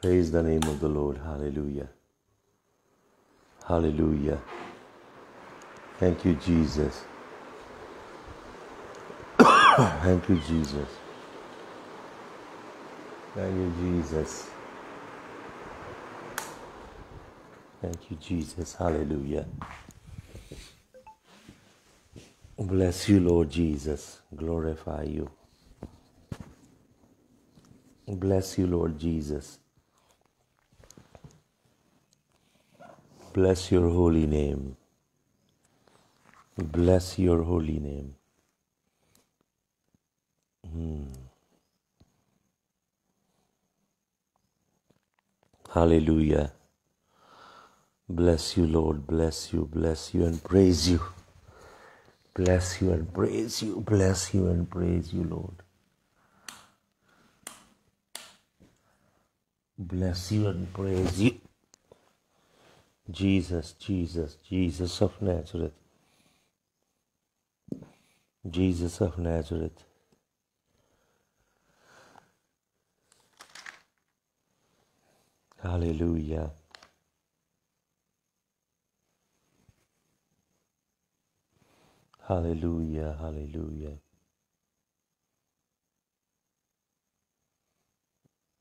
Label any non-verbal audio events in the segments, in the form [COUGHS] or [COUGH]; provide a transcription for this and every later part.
Praise the name of the Lord. Hallelujah. Hallelujah. Thank you, Jesus. [COUGHS] Thank you, Jesus. Thank you, Jesus. Thank you, Jesus. Hallelujah. Bless you, Lord Jesus. Glorify you. Bless you, Lord Jesus. Bless your holy name. Bless your holy name. Hmm. Hallelujah. Bless you, Lord. Bless you, bless you, and praise you. Bless you and praise you. Bless you and praise you, Lord. Bless you and praise you. Jesus, Jesus, Jesus of Nazareth. Jesus of Nazareth. Hallelujah. Hallelujah, hallelujah.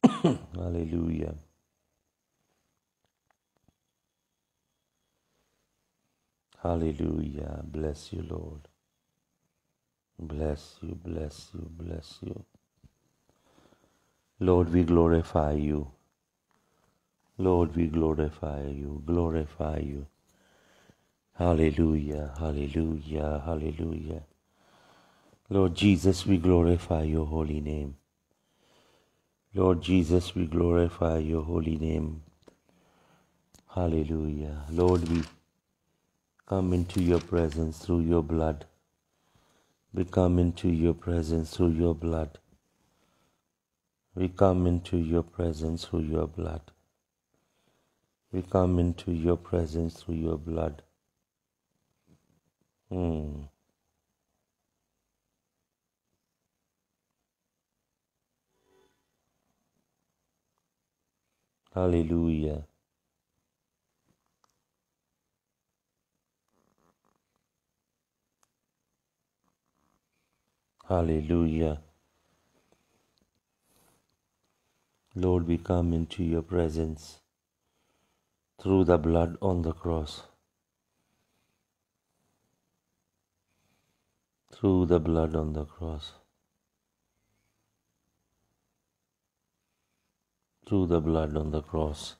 [COUGHS] hallelujah. Hallelujah. Bless you, Lord. Bless you, bless you, bless you. Lord, we glorify you. Lord, we glorify you, glorify you. Hallelujah, hallelujah, hallelujah. Lord Jesus, we glorify your holy name. Lord Jesus, we glorify your holy name. Hallelujah. Lord, we Come into your presence through your blood. We come into your presence through your blood. We come into your presence through your blood. We come into your presence through your blood. Hmm. Hallelujah. Hallelujah. Lord, we come into your presence through the blood on the cross. Through the blood on the cross. Through the blood on the cross.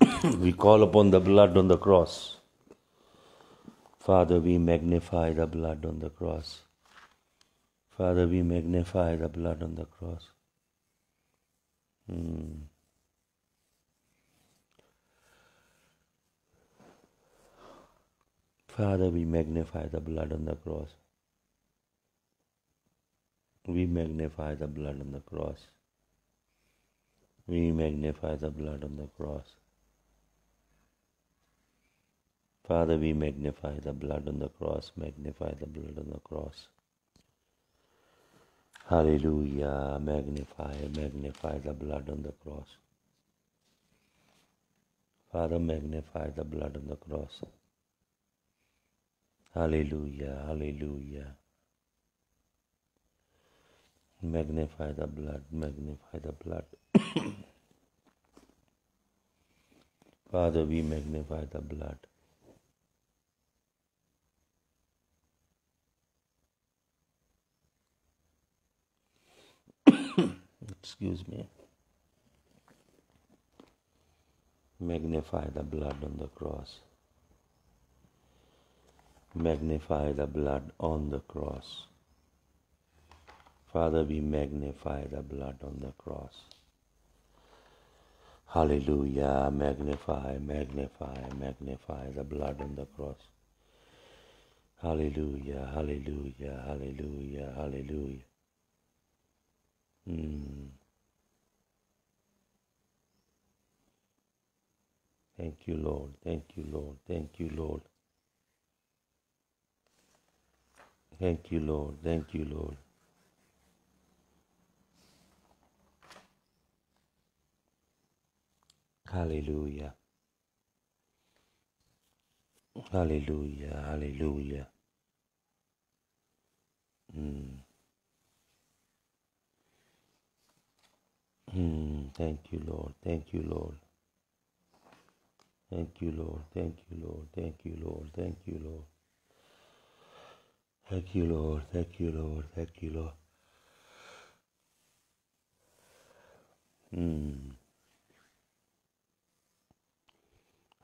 [COUGHS] we call upon the blood on the cross. Father, we magnify the blood on the cross. Father, we magnify the blood on the cross. Hmm. Father, we magnify the blood on the cross. We magnify the blood on the cross. We magnify the blood on the cross. Father, we magnify the blood on the cross, magnify the blood on the cross. Hallelujah, magnify, magnify the blood on the cross. Father, magnify the blood on the cross. Hallelujah, hallelujah. Magnify the blood, magnify the blood. [COUGHS] Father, we magnify the blood. excuse me, magnify the blood on the cross. Magnify the blood on the cross. Father, we magnify the blood on the cross. Hallelujah. Magnify, magnify, magnify the blood on the cross. Hallelujah, hallelujah, hallelujah, hallelujah. Mm. Thank you, Lord. Thank you, Lord. Thank you, Lord. Thank you, Lord. Thank you, Lord. Hallelujah. Hallelujah. Hallelujah. Mm. Mm, thank you, Lord. Thank you, Lord. Thank you, Lord. Thank you, Lord. Thank you, Lord. Thank you, Lord. Thank you, Lord. Thank you, Lord. Thank you, Lord. Hmm.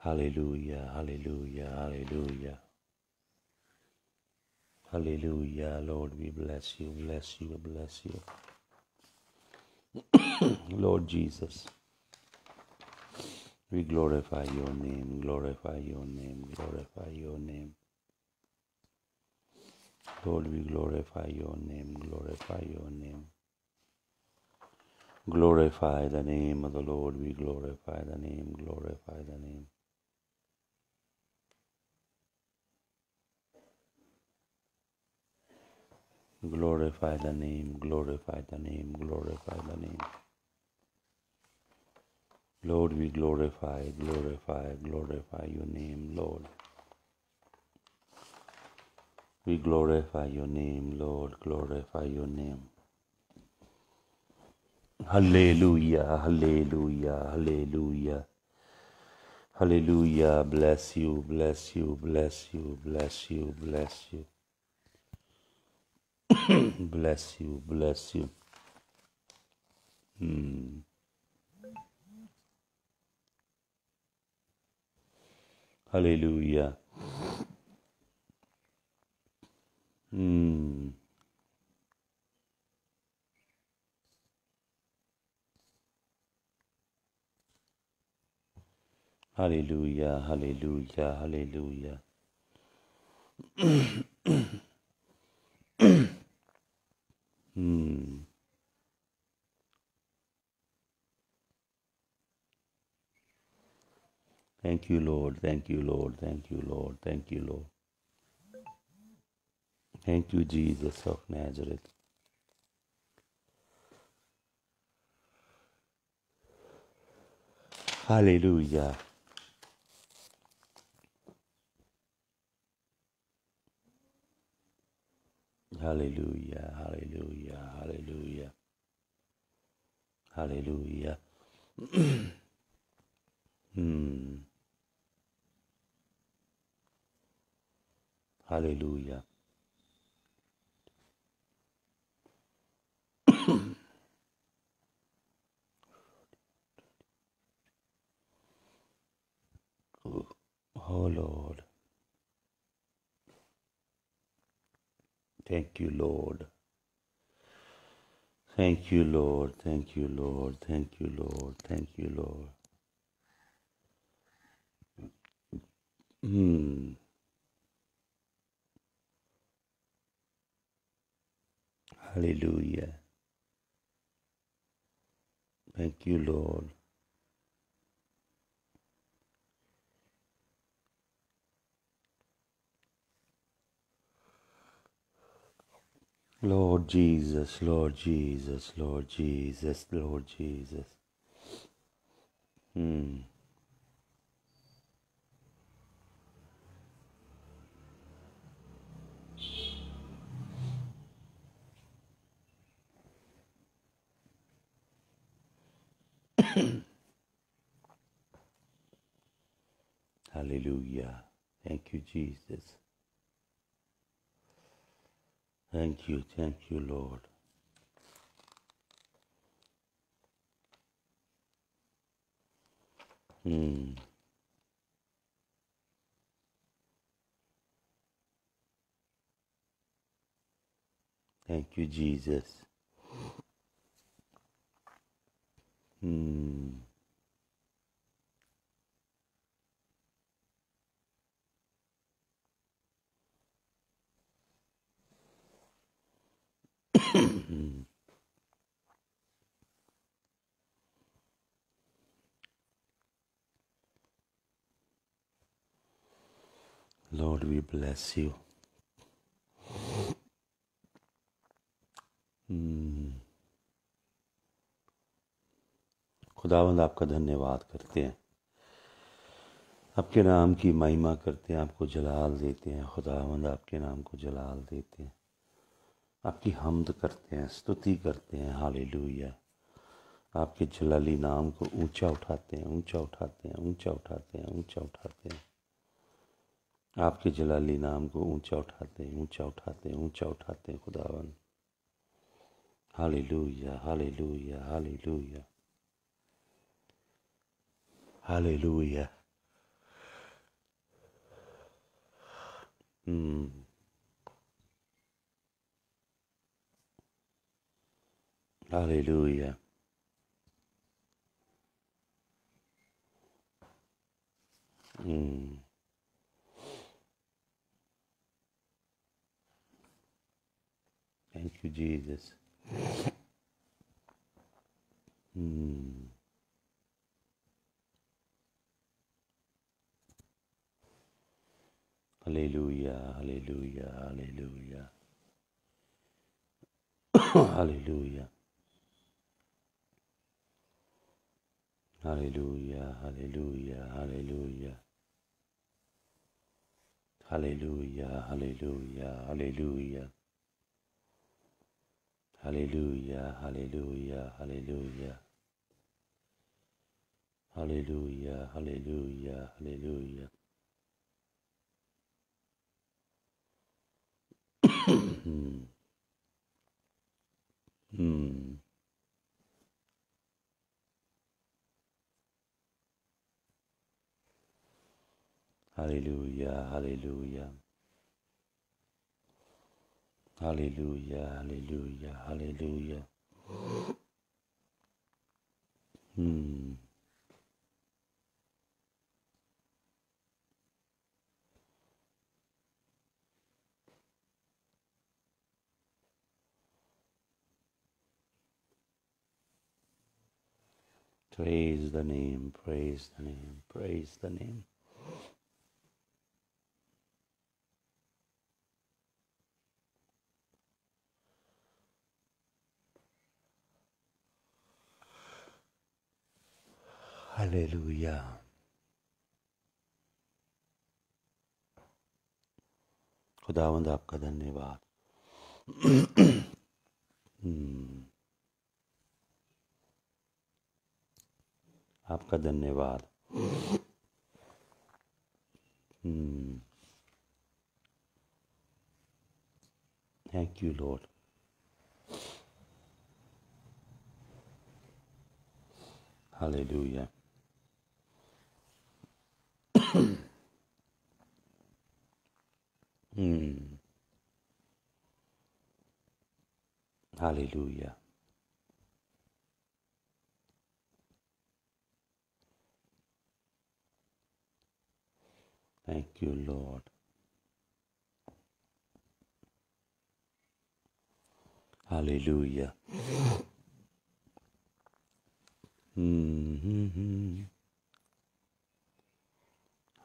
Hallelujah, hallelujah, hallelujah. Hallelujah, Lord, we bless you, bless you, bless you. [COUGHS] Lord Jesus, we glorify your name, glorify your name, glorify your name. Lord, we glorify your name, glorify your name. Glorify the name of the Lord, we glorify the name, glorify the name. Glorify the name, glorify the name, glorify the name. Lord, we glorify, glorify, glorify your name, Lord. We glorify your name, Lord, glorify your name. Hallelujah, hallelujah, hallelujah. Hallelujah, bless you, bless you, bless you, bless you, bless you. [COUGHS] bless you, bless you. Hmm. Hallelujah. Hmm. Hallelujah, hallelujah, hallelujah. [COUGHS] Hmm. Thank you, Lord. Thank you, Lord. Thank you, Lord. Thank you, Lord. Thank you, Jesus of Nazareth. Hallelujah. Hallelujah, hallelujah, hallelujah, hallelujah. [CLEARS THROAT] hmm. Hallelujah. [COUGHS] oh, oh Lord. Thank you, Lord. Thank you, Lord. Thank you, Lord. Thank you, Lord. Thank you, Lord. Hmm. Hallelujah. Thank you, Lord. Lord Jesus, Lord Jesus, Lord Jesus, Lord Jesus. Hmm. [COUGHS] Hallelujah. Thank you, Jesus. Thank you, thank you, Lord. Hmm. Thank you, Jesus. Hmm. Lord, we bless you. Hmm. खुदावंद आपका धन्यवाद करते हैं आपके नाम की महिमा करते हैं आपको जलाल देते हैं खुदावंद आपके नाम को जलाल देते हैं आपकी हमद करते हैं स्तुति करते हैं हालेलुया आपके जलाली नाम को ऊंचा उठाते हैं ऊंचा उठाते हैं ऊंचा उठाते हैं ऊंचा उठाते हैं आपके जलाली नाम को ऊंचा उठाते हैं ऊंचा उठाते हैं ऊंचा उठाते हैं खुदावन हाली लुया हाली लुया हम्म Hallelujah. Mm. Thank you, Jesus. Mm. Hallelujah, hallelujah, hallelujah. [COUGHS] hallelujah. Hallelujah, hallelujah, hallelujah. Hallelujah, hallelujah, hallelujah. Hallelujah, hallelujah, hallelujah. Hallelujah, hallelujah, hallelujah. [COUGHS] hmm. Hmm. Hallelujah, hallelujah. Hallelujah, hallelujah, hallelujah. Hmm. Praise the name, praise the name, praise the name. Alléluia. खुदावंद आपका धन्यवाद हम्म। आपका धन्यवाद thank you Lord hallelujah Hmm. Hallelujah. Thank you, Lord. Hallelujah. mm-hmm.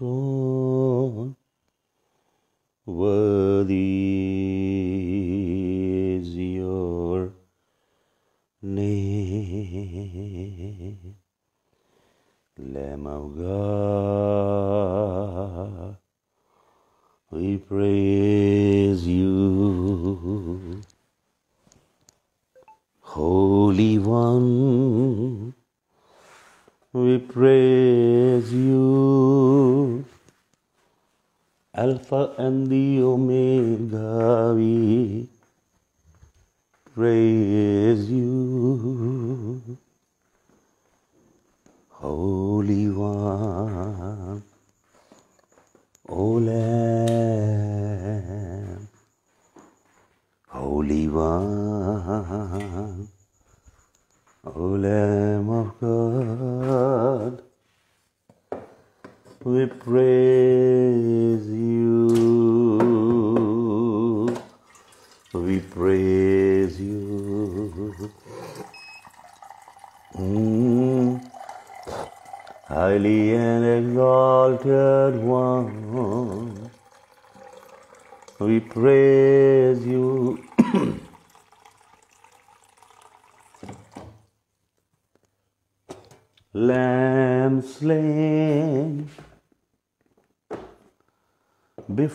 outro and the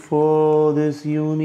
for this unit.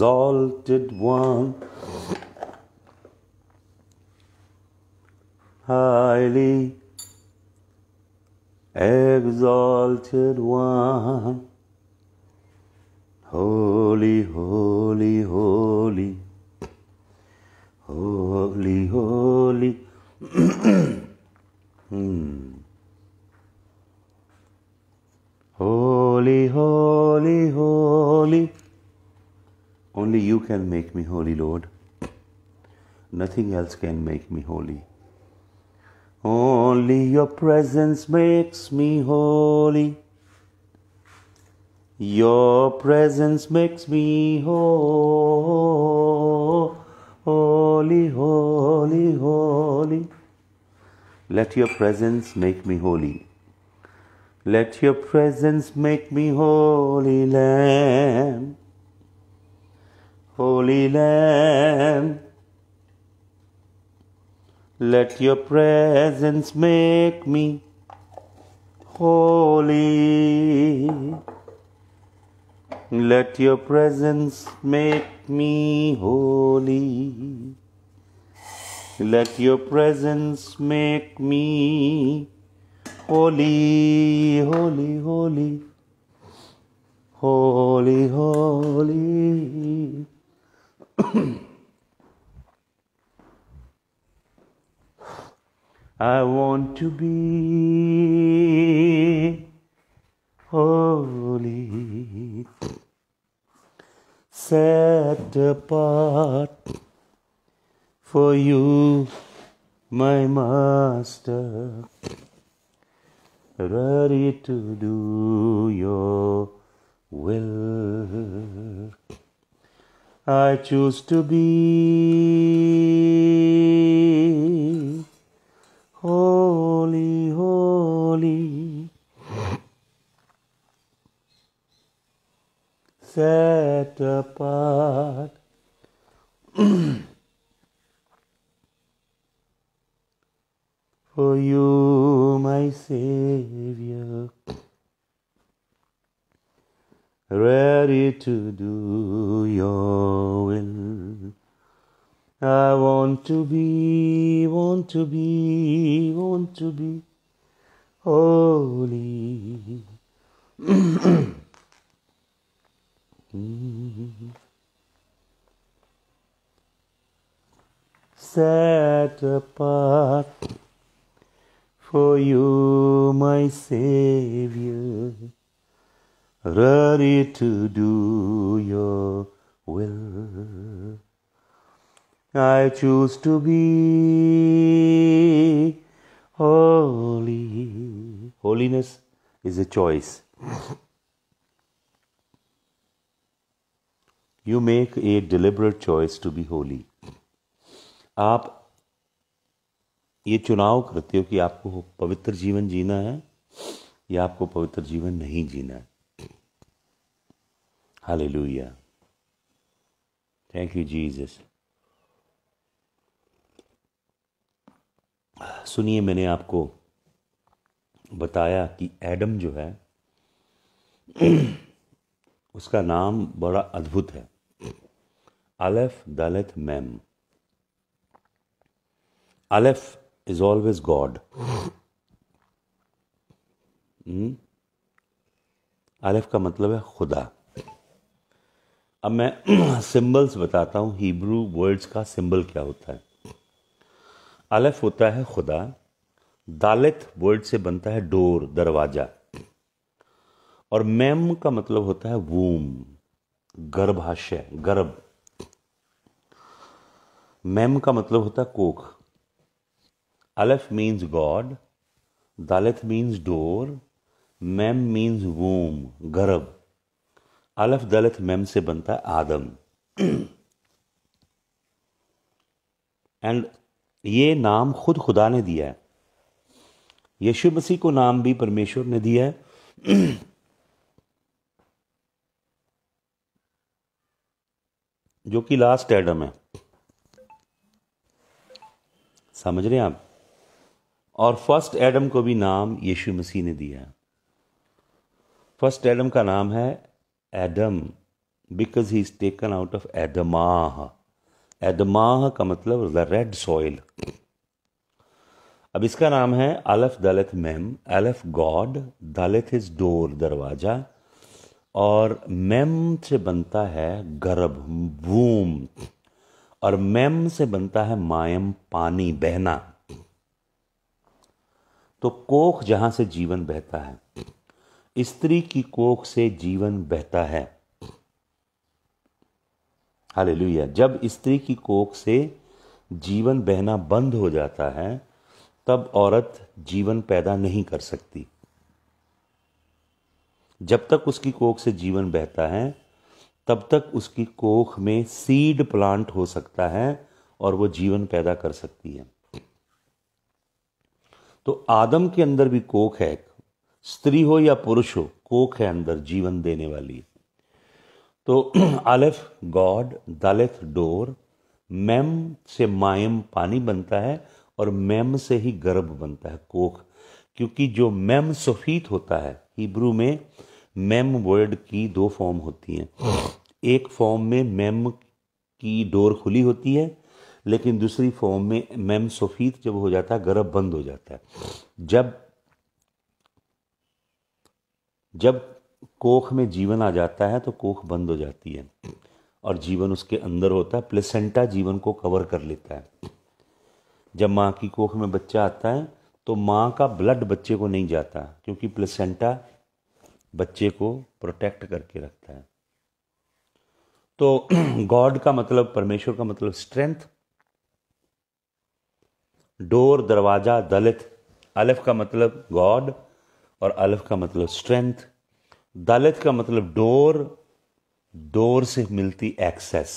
exalted one, highly exalted one. can make me holy. Only your presence makes me holy. Your presence makes me holy, holy, holy. Let your presence make me holy. Let your presence make me holy, Lamb. Holy Lamb. Let your presence make me holy. Let your presence make me holy. Let your presence make me holy, holy, holy, holy, holy. [CLEARS THROAT] I want to be holy, set apart for you, my master, ready to do your will. I choose to be holy, holy. Set apart. [CLEARS THROAT] For you, my Savior, ready to do your will. I want to be, want to be, want to be holy. [CLEARS THROAT] Set apart for you, my Savior, ready to do your will. I choose to be holy. Holiness is a choice. you make a deliberate choice to be holy. आप ये चुनाव करते हो कि आपको पवित्र जीवन जीना है या आपको पवित्र जीवन नहीं जीना है hallelujah thank you Jesus सुनिए मैंने आपको बताया कि एडम जो है [CLEARS THROAT] उसका नाम बड़ा अद्भुत है aleph daleth mem aleph is always God हम्म? अलेफ का मतलब है खुदा अब मैं [CLEARS THROAT] सिंबल्स बताता हूँ हिब्रू वर्ड्स का सिंबल क्या होता है अलफ होता है खुदा दालित वर्ड से बनता है डोर दरवाज़ा और मैम का मतलब होता है वूम गर्भाशय गर्भ मैम का मतलब होता है कोख aleph means God daleth means door mem means womb गर्भ अलफ दलित मैम से बनता है आदम एंड [CLEARS THROAT] ये नाम खुद खुदा ने दिया है यीशु मसीह को नाम भी परमेश्वर ने दिया है [CLEARS THROAT] जो कि लास्ट एडम है समझ रहे हैं आप और फर्स्ट एडम को भी नाम यीशु मसीह ने दिया है फर्स्ट एडम का नाम है Adam because he is taken out of adamah adamah का मतलब द रेड सॉइल अब इसका नाम है aleph daleth mem aleph God daleth is door दरवाज़ा और मेम से बनता है गर्भ भूम और मेम से बनता है मायम पानी बहना तो कोख जहां से जीवन बहता है स्त्री की कोख से जीवन बहता है हाले जब स्त्री की कोख से जीवन बहना बंद हो जाता है तब औरत जीवन पैदा नहीं कर सकती जब तक उसकी कोख से जीवन बहता है तब तक उसकी कोख में सीड प्लांट हो सकता है और वो जीवन पैदा कर सकती है तो आदम के अंदर भी कोख है स्त्री हो या पुरुष हो कोख है अंदर जीवन देने वाली तो [CLEARS THROAT] आलफ गॉड दालफ डोर मैम से मायम पानी बनता है और मैम से ही गर्भ बनता है कोख क्योंकि जो मैम सफ़ीत होता है हिब्रू में मैम वर्ड की दो फॉर्म होती हैं एक फॉर्म में मैम की डोर खुली होती है लेकिन दूसरी फॉर्म में मैम सफ़ीत जब हो जाता है गर्भ बंद हो जाता है जब जब कोख में जीवन आ जाता है तो कोख बंद हो जाती है और जीवन उसके अंदर होता है प्लेसेंटा जीवन को कवर कर लेता है जब माँ की कोख में बच्चा आता है तो माँ का ब्लड बच्चे को नहीं जाता क्योंकि प्लेसेंटा बच्चे को प्रोटेक्ट करके रखता है तो [CLEARS THROAT] गॉड का मतलब परमेश्वर का मतलब स्ट्रेंथ डोर दरवाज़ा दलित अलफ का मतलब गॉड और अलफ का मतलब स्ट्रेंथ दलित का मतलब डोर डोर से मिलती एक्सेस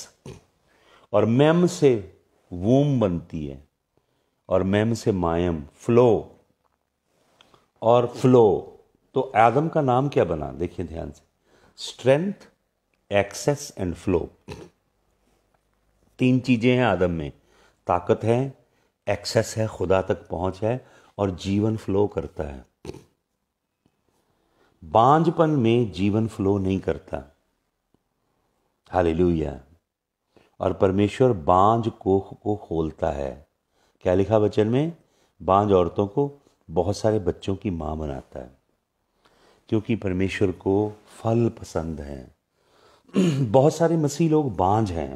और मैम से वूम बनती है और मैम से मायम फ्लो और फ्लो तो आदम का नाम क्या बना देखिए ध्यान से स्ट्रेंथ एक्सेस एंड फ्लो तीन चीज़ें हैं आदम में ताकत है एक्सेस है खुदा तक पहुंच है और जीवन फ्लो करता है बांझपन में जीवन फ्लो नहीं करता हालेलुया और परमेश्वर बांझ कोख को खोलता है क्या लिखा वचन में बांझ औरतों को बहुत सारे बच्चों की माँ बनाता है क्योंकि परमेश्वर को फल पसंद है [CLEARS THROAT] बहुत सारे मसीह लोग बांझ हैं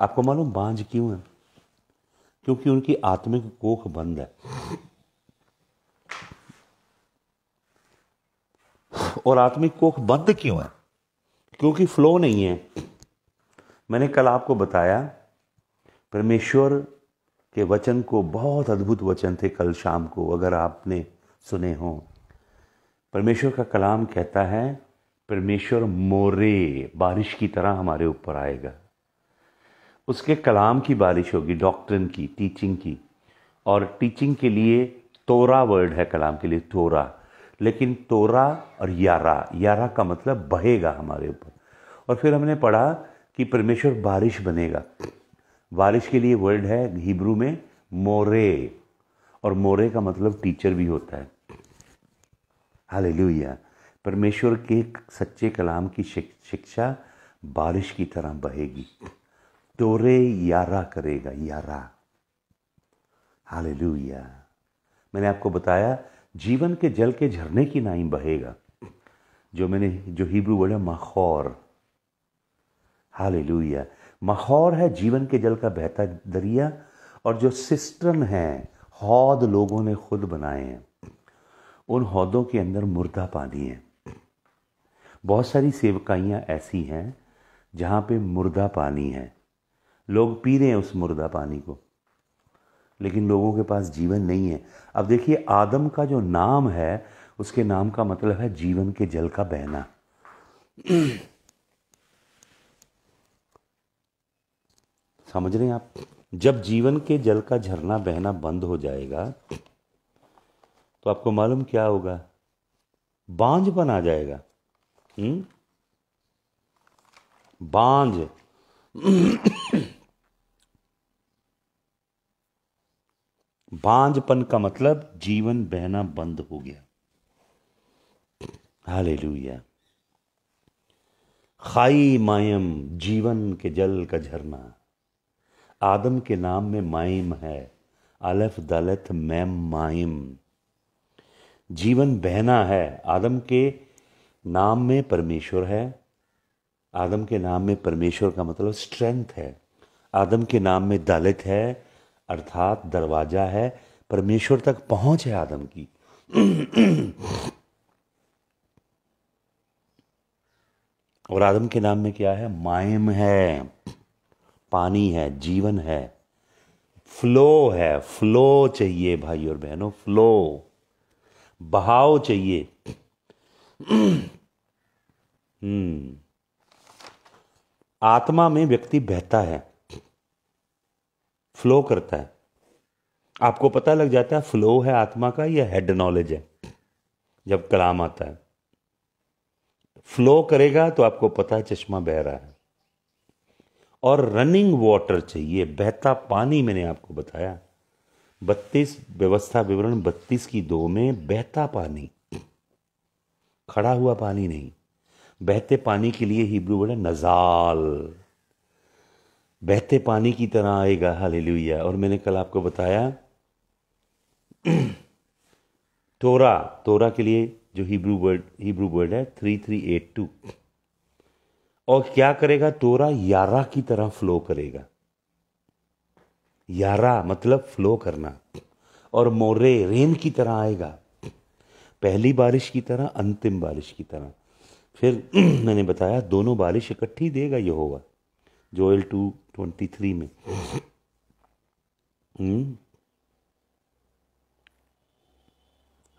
आपको मालूम बांझ क्यों है क्योंकि उनकी आत्मिक कोख बंद है और आत्मिक कोख बंद क्यों है क्योंकि फ्लो नहीं है मैंने कल आपको बताया परमेश्वर के वचन को बहुत अद्भुत वचन थे कल शाम को अगर आपने सुने हो परमेश्वर का कलाम कहता है परमेश्वर मोरे बारिश की तरह हमारे ऊपर आएगा उसके कलाम की बारिश होगी डॉक्ट्रिन की टीचिंग की और टीचिंग के लिए तोरा वर्ड है कलाम के लिए तोरा लेकिन तोरा और यारा यारा का मतलब बहेगा हमारे ऊपर और फिर हमने पढ़ा कि परमेश्वर बारिश बनेगा बारिश के लिए वर्ड है हिब्रू में मोरे और मोरे का मतलब टीचर भी होता है लुया परमेश्वर के सच्चे कलाम की शिक्षा बारिश की तरह बहेगी तोरे यारा करेगा यारा हाल मैंने आपको बताया जीवन के जल के झरने की नाई बहेगा जो मैंने जो हिब्रू बोला मखौर हाल मखौर है जीवन के जल का बहता दरिया और जो सिस्टर्न है हौद लोगों ने खुद बनाए हैं उन हौदों के अंदर मुर्दा पानी है बहुत सारी सेवकाइयाँ ऐसी हैं जहाँ पे मुर्दा पानी है लोग पी रहे हैं उस मुर्दा पानी को लेकिन लोगों के पास जीवन नहीं है अब देखिए आदम का जो नाम है उसके नाम का मतलब है जीवन के जल का बहना समझ रहे हैं आप जब जीवन के जल का झरना बहना बंद हो जाएगा तो आपको मालूम क्या होगा बांझ बन आ जाएगा हुँ? हम्म? बांझ बांझपन का मतलब जीवन बहना बंद हो गया हाल लुया खाई मायम जीवन के जल का झरना आदम के नाम में मायम है अलफ दलत मैम माइम जीवन बहना है आदम के नाम में परमेश्वर है आदम के नाम में परमेश्वर का मतलब स्ट्रेंथ है आदम के नाम में दलित है अर्थात दरवाज़ा है परमेश्वर तक पहुंच है आदम की और आदम के नाम में क्या है मायम है पानी है जीवन है फ्लो है फ्लो चाहिए भाई और बहनों फ्लो बहाव चाहिए हम्म। आत्मा में व्यक्ति बहता है फ्लो करता है आपको पता लग जाता है फ्लो है आत्मा का या हेड नॉलेज है जब कलाम आता है फ्लो करेगा तो आपको पता है चश्मा बह रहा है और रनिंग वाटर चाहिए बहता पानी मैंने आपको बताया बत्तीस व्यवस्था विवरण बत्तीस की दो में बहता पानी खड़ा हुआ पानी नहीं बहते पानी के लिए हिब्रू बड़े है नजाल बहते पानी की तरह आएगा हालेलुया और मैंने कल आपको बताया [CLEARS THROAT] तोरा तोरा के लिए जो हिब्रू वर्ड हिब्रू वर्ड है थ्री थ्री एट टू और क्या करेगा तोरा यारा की तरह फ्लो करेगा यारा मतलब फ्लो करना और मोरे रेन की तरह आएगा पहली बारिश की तरह अंतिम बारिश की तरह फिर [CLEARS THROAT] मैंने बताया दोनों बारिश इकट्ठी देगा यह होगा जोएल टू ट्वेंटी थ्री में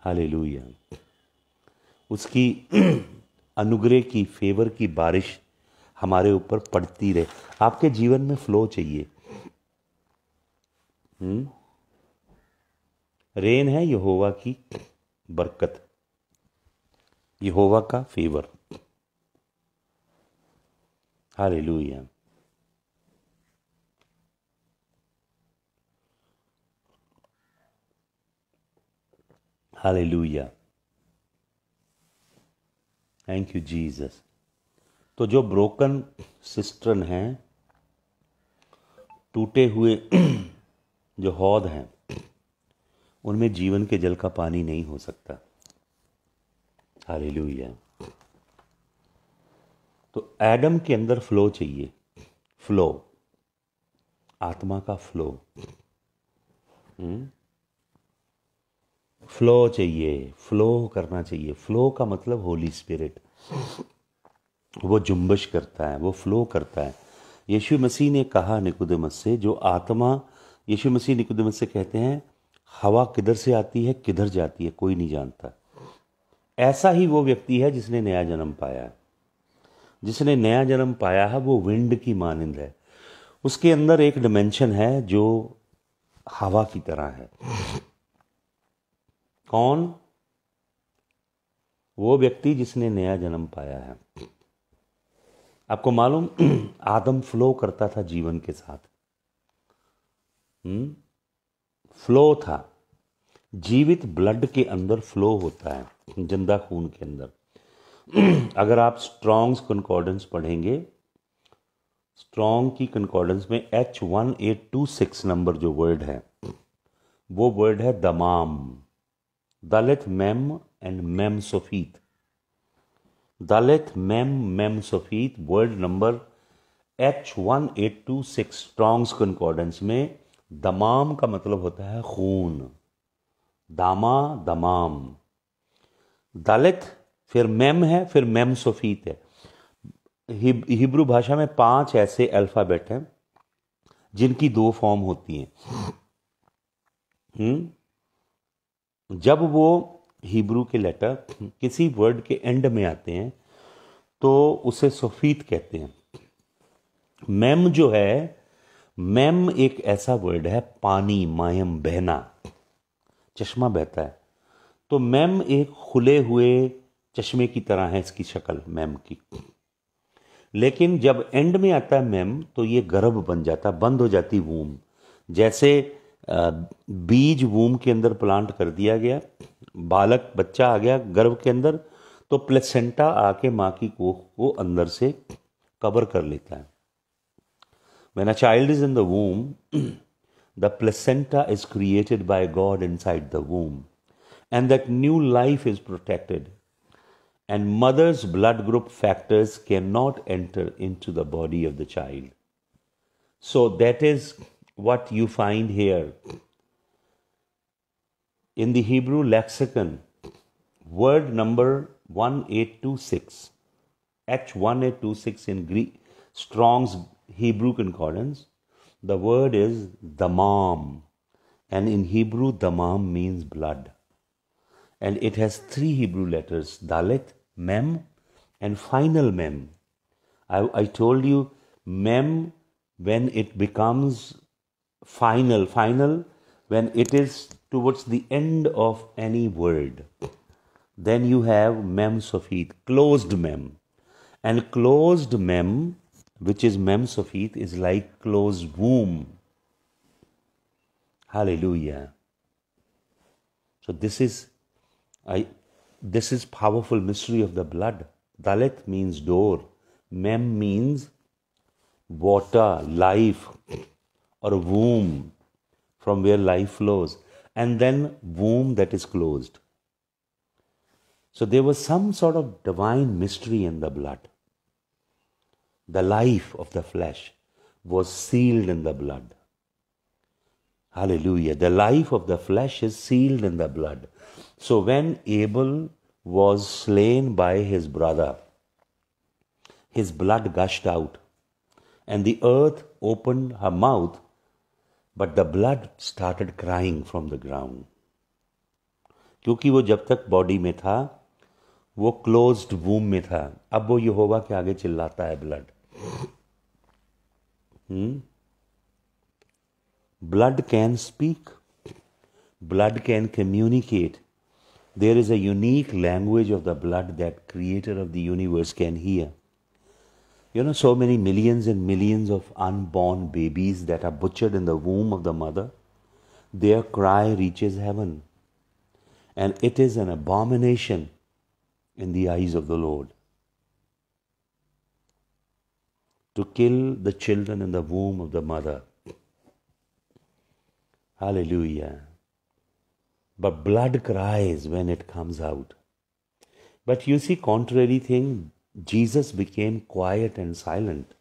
हाले hmm? उसकी अनुग्रह की फेवर की बारिश हमारे ऊपर पड़ती रहे आपके जीवन में फ्लो चाहिए रेन hmm? है यहोवा की बरकत यहोवा का फेवर हाल hallelujah hallelujah thank you Jesus तो जो ब्रोकन सिस्टर्न हैं टूटे हुए [CLEARS THROAT] जो हौद हैं उनमें जीवन के जल का पानी नहीं हो सकता हालेलुया तो एडम के अंदर फ्लो चाहिए फ्लो आत्मा का फ्लो हुँ? Hmm? फ्लो चाहिए फ्लो करना चाहिए फ्लो का मतलब होली स्पिरिट वो जुम्बश करता है वो फ्लो करता है यीशु मसीह ने कहा निकुदमस से जो आत्मा यीशु मसीह निकुदमस से कहते हैं हवा किधर से आती है किधर जाती है कोई नहीं जानता ऐसा ही वो व्यक्ति है जिसने नया जन्म पाया है जिसने नया जन्म पाया है वो विंड की मानंद है उसके अंदर एक डिमेंशन है जो हवा की तरह है कौन वो व्यक्ति जिसने नया जन्म पाया है आपको मालूम [CLEARS THROAT] आदम फ्लो करता था जीवन के साथ फ्लो हम्म? था जीवित ब्लड के अंदर फ्लो होता है जिंदा खून के अंदर [CLEARS THROAT] अगर आप स्ट्रॉन्ग्स कंकॉर्डेंस पढ़ेंगे स्ट्रॉन्ग की कंकॉर्डेंस में H one eight two six number जो वर्ड है वो वर्ड है दमाम दलित मैम एंड मैम सफीत दलित मैम मैम सफीत word number H one eight six Strong's concordance में दमाम का मतलब होता है खून दामा दमाम दलित फिर मैम है फिर मैम सोफीत है हिब्रू भाषा में पांच ऐसे अल्फ़ाबेट हैं जिनकी दो फॉर्म होती हैं हम्म? जब वो हिब्रू के लेटर किसी वर्ड के एंड में आते हैं तो उसे सफ़ीत कहते हैं मैम जो है मैम एक ऐसा वर्ड है पानी मायम बहना चश्मा बहता है तो मैम एक खुले हुए चश्मे की तरह है इसकी शक्ल मैम की लेकिन जब एंड में आता है मैम तो ये गर्भ बन जाता बंद हो जाती वूम जैसे बीज वूम के अंदर प्लांट कर दिया गया बालक बच्चा आ गया गर्भ के अंदर तो प्लेसेंटा आके माँ की कोख को अंदर से कवर कर लेता है man a child is in the womb the placenta is created by God inside the womb and that new life is protected and mother's blood group factors can not enter into the body of the child so that is what you find here. In the Hebrew lexicon, word number 1826, H1826 in Greek, Strong's Hebrew concordance, the word is damam. And in Hebrew, damam means blood. And it has three Hebrew letters, dalet, mem, and final mem. I, I told you, mem, when it becomes final final when it is towards the end of any word then you have mem sofit closed mem and closed mem which is mem sofit is like closed womb hallelujah so this is i this is powerful mystery of the blood dalit means door mem means water life or womb from where life flows, and then womb that is closed. So there was some sort of divine mystery in the blood. The life of the flesh was sealed in the blood. Hallelujah. The life of the flesh is sealed in the blood. So when Abel was slain by his brother, his blood gushed out, and the earth opened her mouth but the blood started crying from the ground क्योंकि वो जब तक body में था वो closed वूम में था अब वो ये होगा कि आगे चिल्लाता है blood blood can speak blood can communicate there is a unique language of the blood that creator of the universe can hear You know, so many millions and millions of unborn babies that are butchered in the womb of the mother, their cry reaches heaven. And it is an abomination in the eyes of the Lord. To kill the children in the womb of the mother. Hallelujah. But blood cries when it comes out. But you see, contrary thing, Jesus became quiet and silent.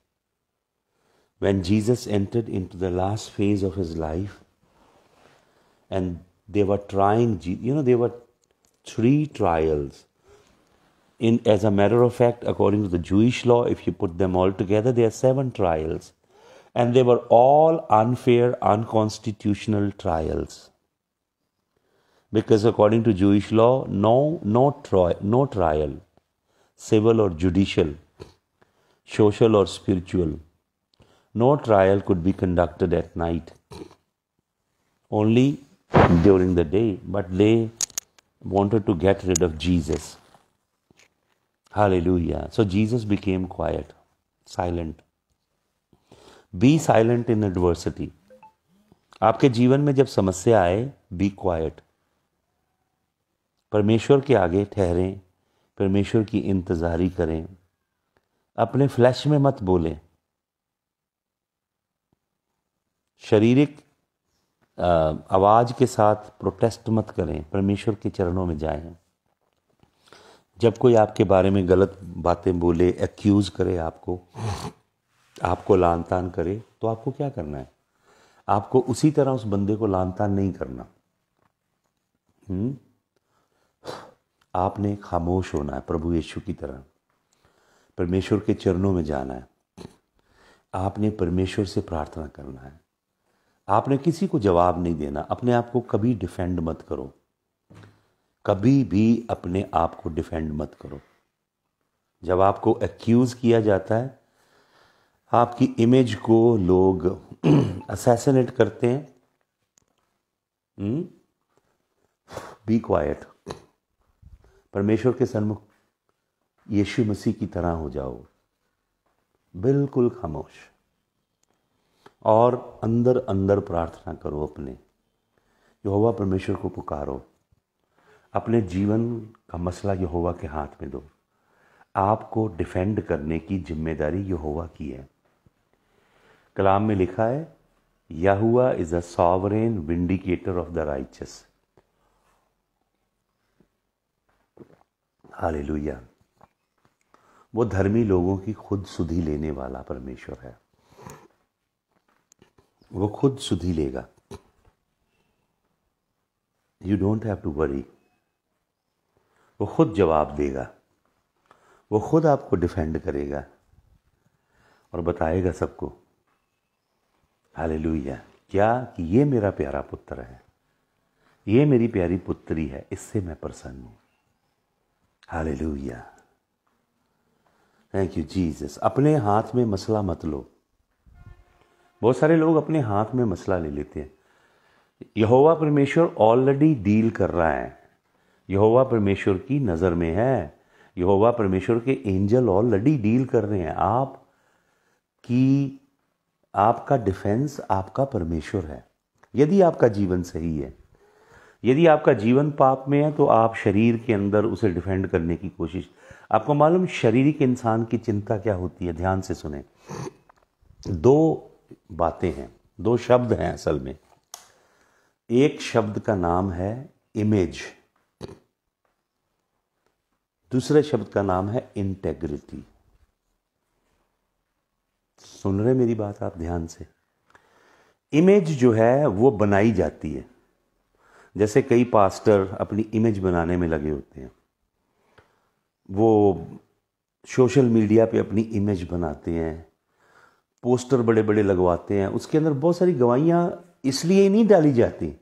When Jesus entered into the last phase of his life, and they were trying, you know, there were three trials. In, as a matter of fact, according to the Jewish law, if you put them all together, there are seven trials. And they were all unfair, unconstitutional trials. Because according to Jewish law, no, no, tri- no trial civil or judicial, social or spiritual. No trial could be conducted at night, only during the day, but they wanted to get rid of Jesus. Hallelujah. So Jesus became quiet, silent. Be silent in adversity. आपके जीवन में जब समस्या आए B quite परमेश्वर के आगे ठहरें परमेश्वर की इंतज़ारी करें अपने फ्लैश में मत बोलें शारीरिक आवाज़ के साथ प्रोटेस्ट मत करें परमेश्वर के चरणों में जाएं जब कोई आपके बारे में गलत बातें बोले एक्यूज़ करे आपको आपको लान तान करे तो आपको क्या करना है आपको उसी तरह उस बंदे को लान तान नहीं करना हुँ? हम्म? आपने खामोश होना है प्रभु यीशु की तरह परमेश्वर के चरणों में जाना है आपने परमेश्वर से प्रार्थना करना है आपने किसी को जवाब नहीं देना अपने आप को कभी डिफेंड मत करो कभी भी अपने आप को डिफेंड मत करो जब आपको एक्यूज़ किया जाता है आपकी इमेज को लोग असैसिनेट [CLEARS THROAT] करते हैं बी हम्म? क्वाइट परमेश्वर के सन्मुख यीशु मसीह की तरह हो जाओ बिल्कुल खामोश और अंदर अंदर प्रार्थना करो अपने यहोवा परमेश्वर को पुकारो अपने जीवन का मसला यहोवा के हाथ में दो आपको डिफेंड करने की जिम्मेदारी यहोवा की है कलाम में लिखा है Yahuah is a sovereign vindicator of the righteous hallelujah वो धर्मी लोगों की खुद सुधी लेने वाला परमेश्वर है वो खुद सुधी लेगा you don't have to worry वो खुद जवाब देगा वो खुद आपको डिफेंड करेगा और बताएगा सबको हालेलुया क्या कि ये मेरा प्यारा पुत्र है ये मेरी प्यारी पुत्री है इससे मैं प्रसन्न हूँ हालेलुया थैंक यू जीसस अपने हाथ में मसला मत लो बहुत सारे लोग अपने हाथ में मसला ले लेते हैं यहोवा परमेश्वर ऑलरेडी डील कर रहा है यहोवा परमेश्वर की नज़र में है यहोवा परमेश्वर के एंजल ऑलरेडी डील कर रहे हैं आप की आपका डिफेंस आपका परमेश्वर है यदि आपका जीवन सही है यदि आपका जीवन पाप में है तो आप शरीर के अंदर उसे डिफेंड करने की कोशिश आपको मालूम शारीरिक इंसान की चिंता क्या होती है ध्यान से सुने दो बातें हैं दो शब्द हैं असल में एक शब्द का नाम है इमेज दूसरे शब्द का नाम है इंटेग्रिटी सुन रहे मेरी बात आप ध्यान से इमेज जो है वो बनाई जाती है जैसे कई पास्टर अपनी इमेज बनाने में लगे होते हैं वो सोशल मीडिया पे अपनी इमेज बनाते हैं पोस्टर बड़े बड़े लगवाते हैं उसके अंदर बहुत सारी गवाहियाँ इसलिए नहीं डाली जाती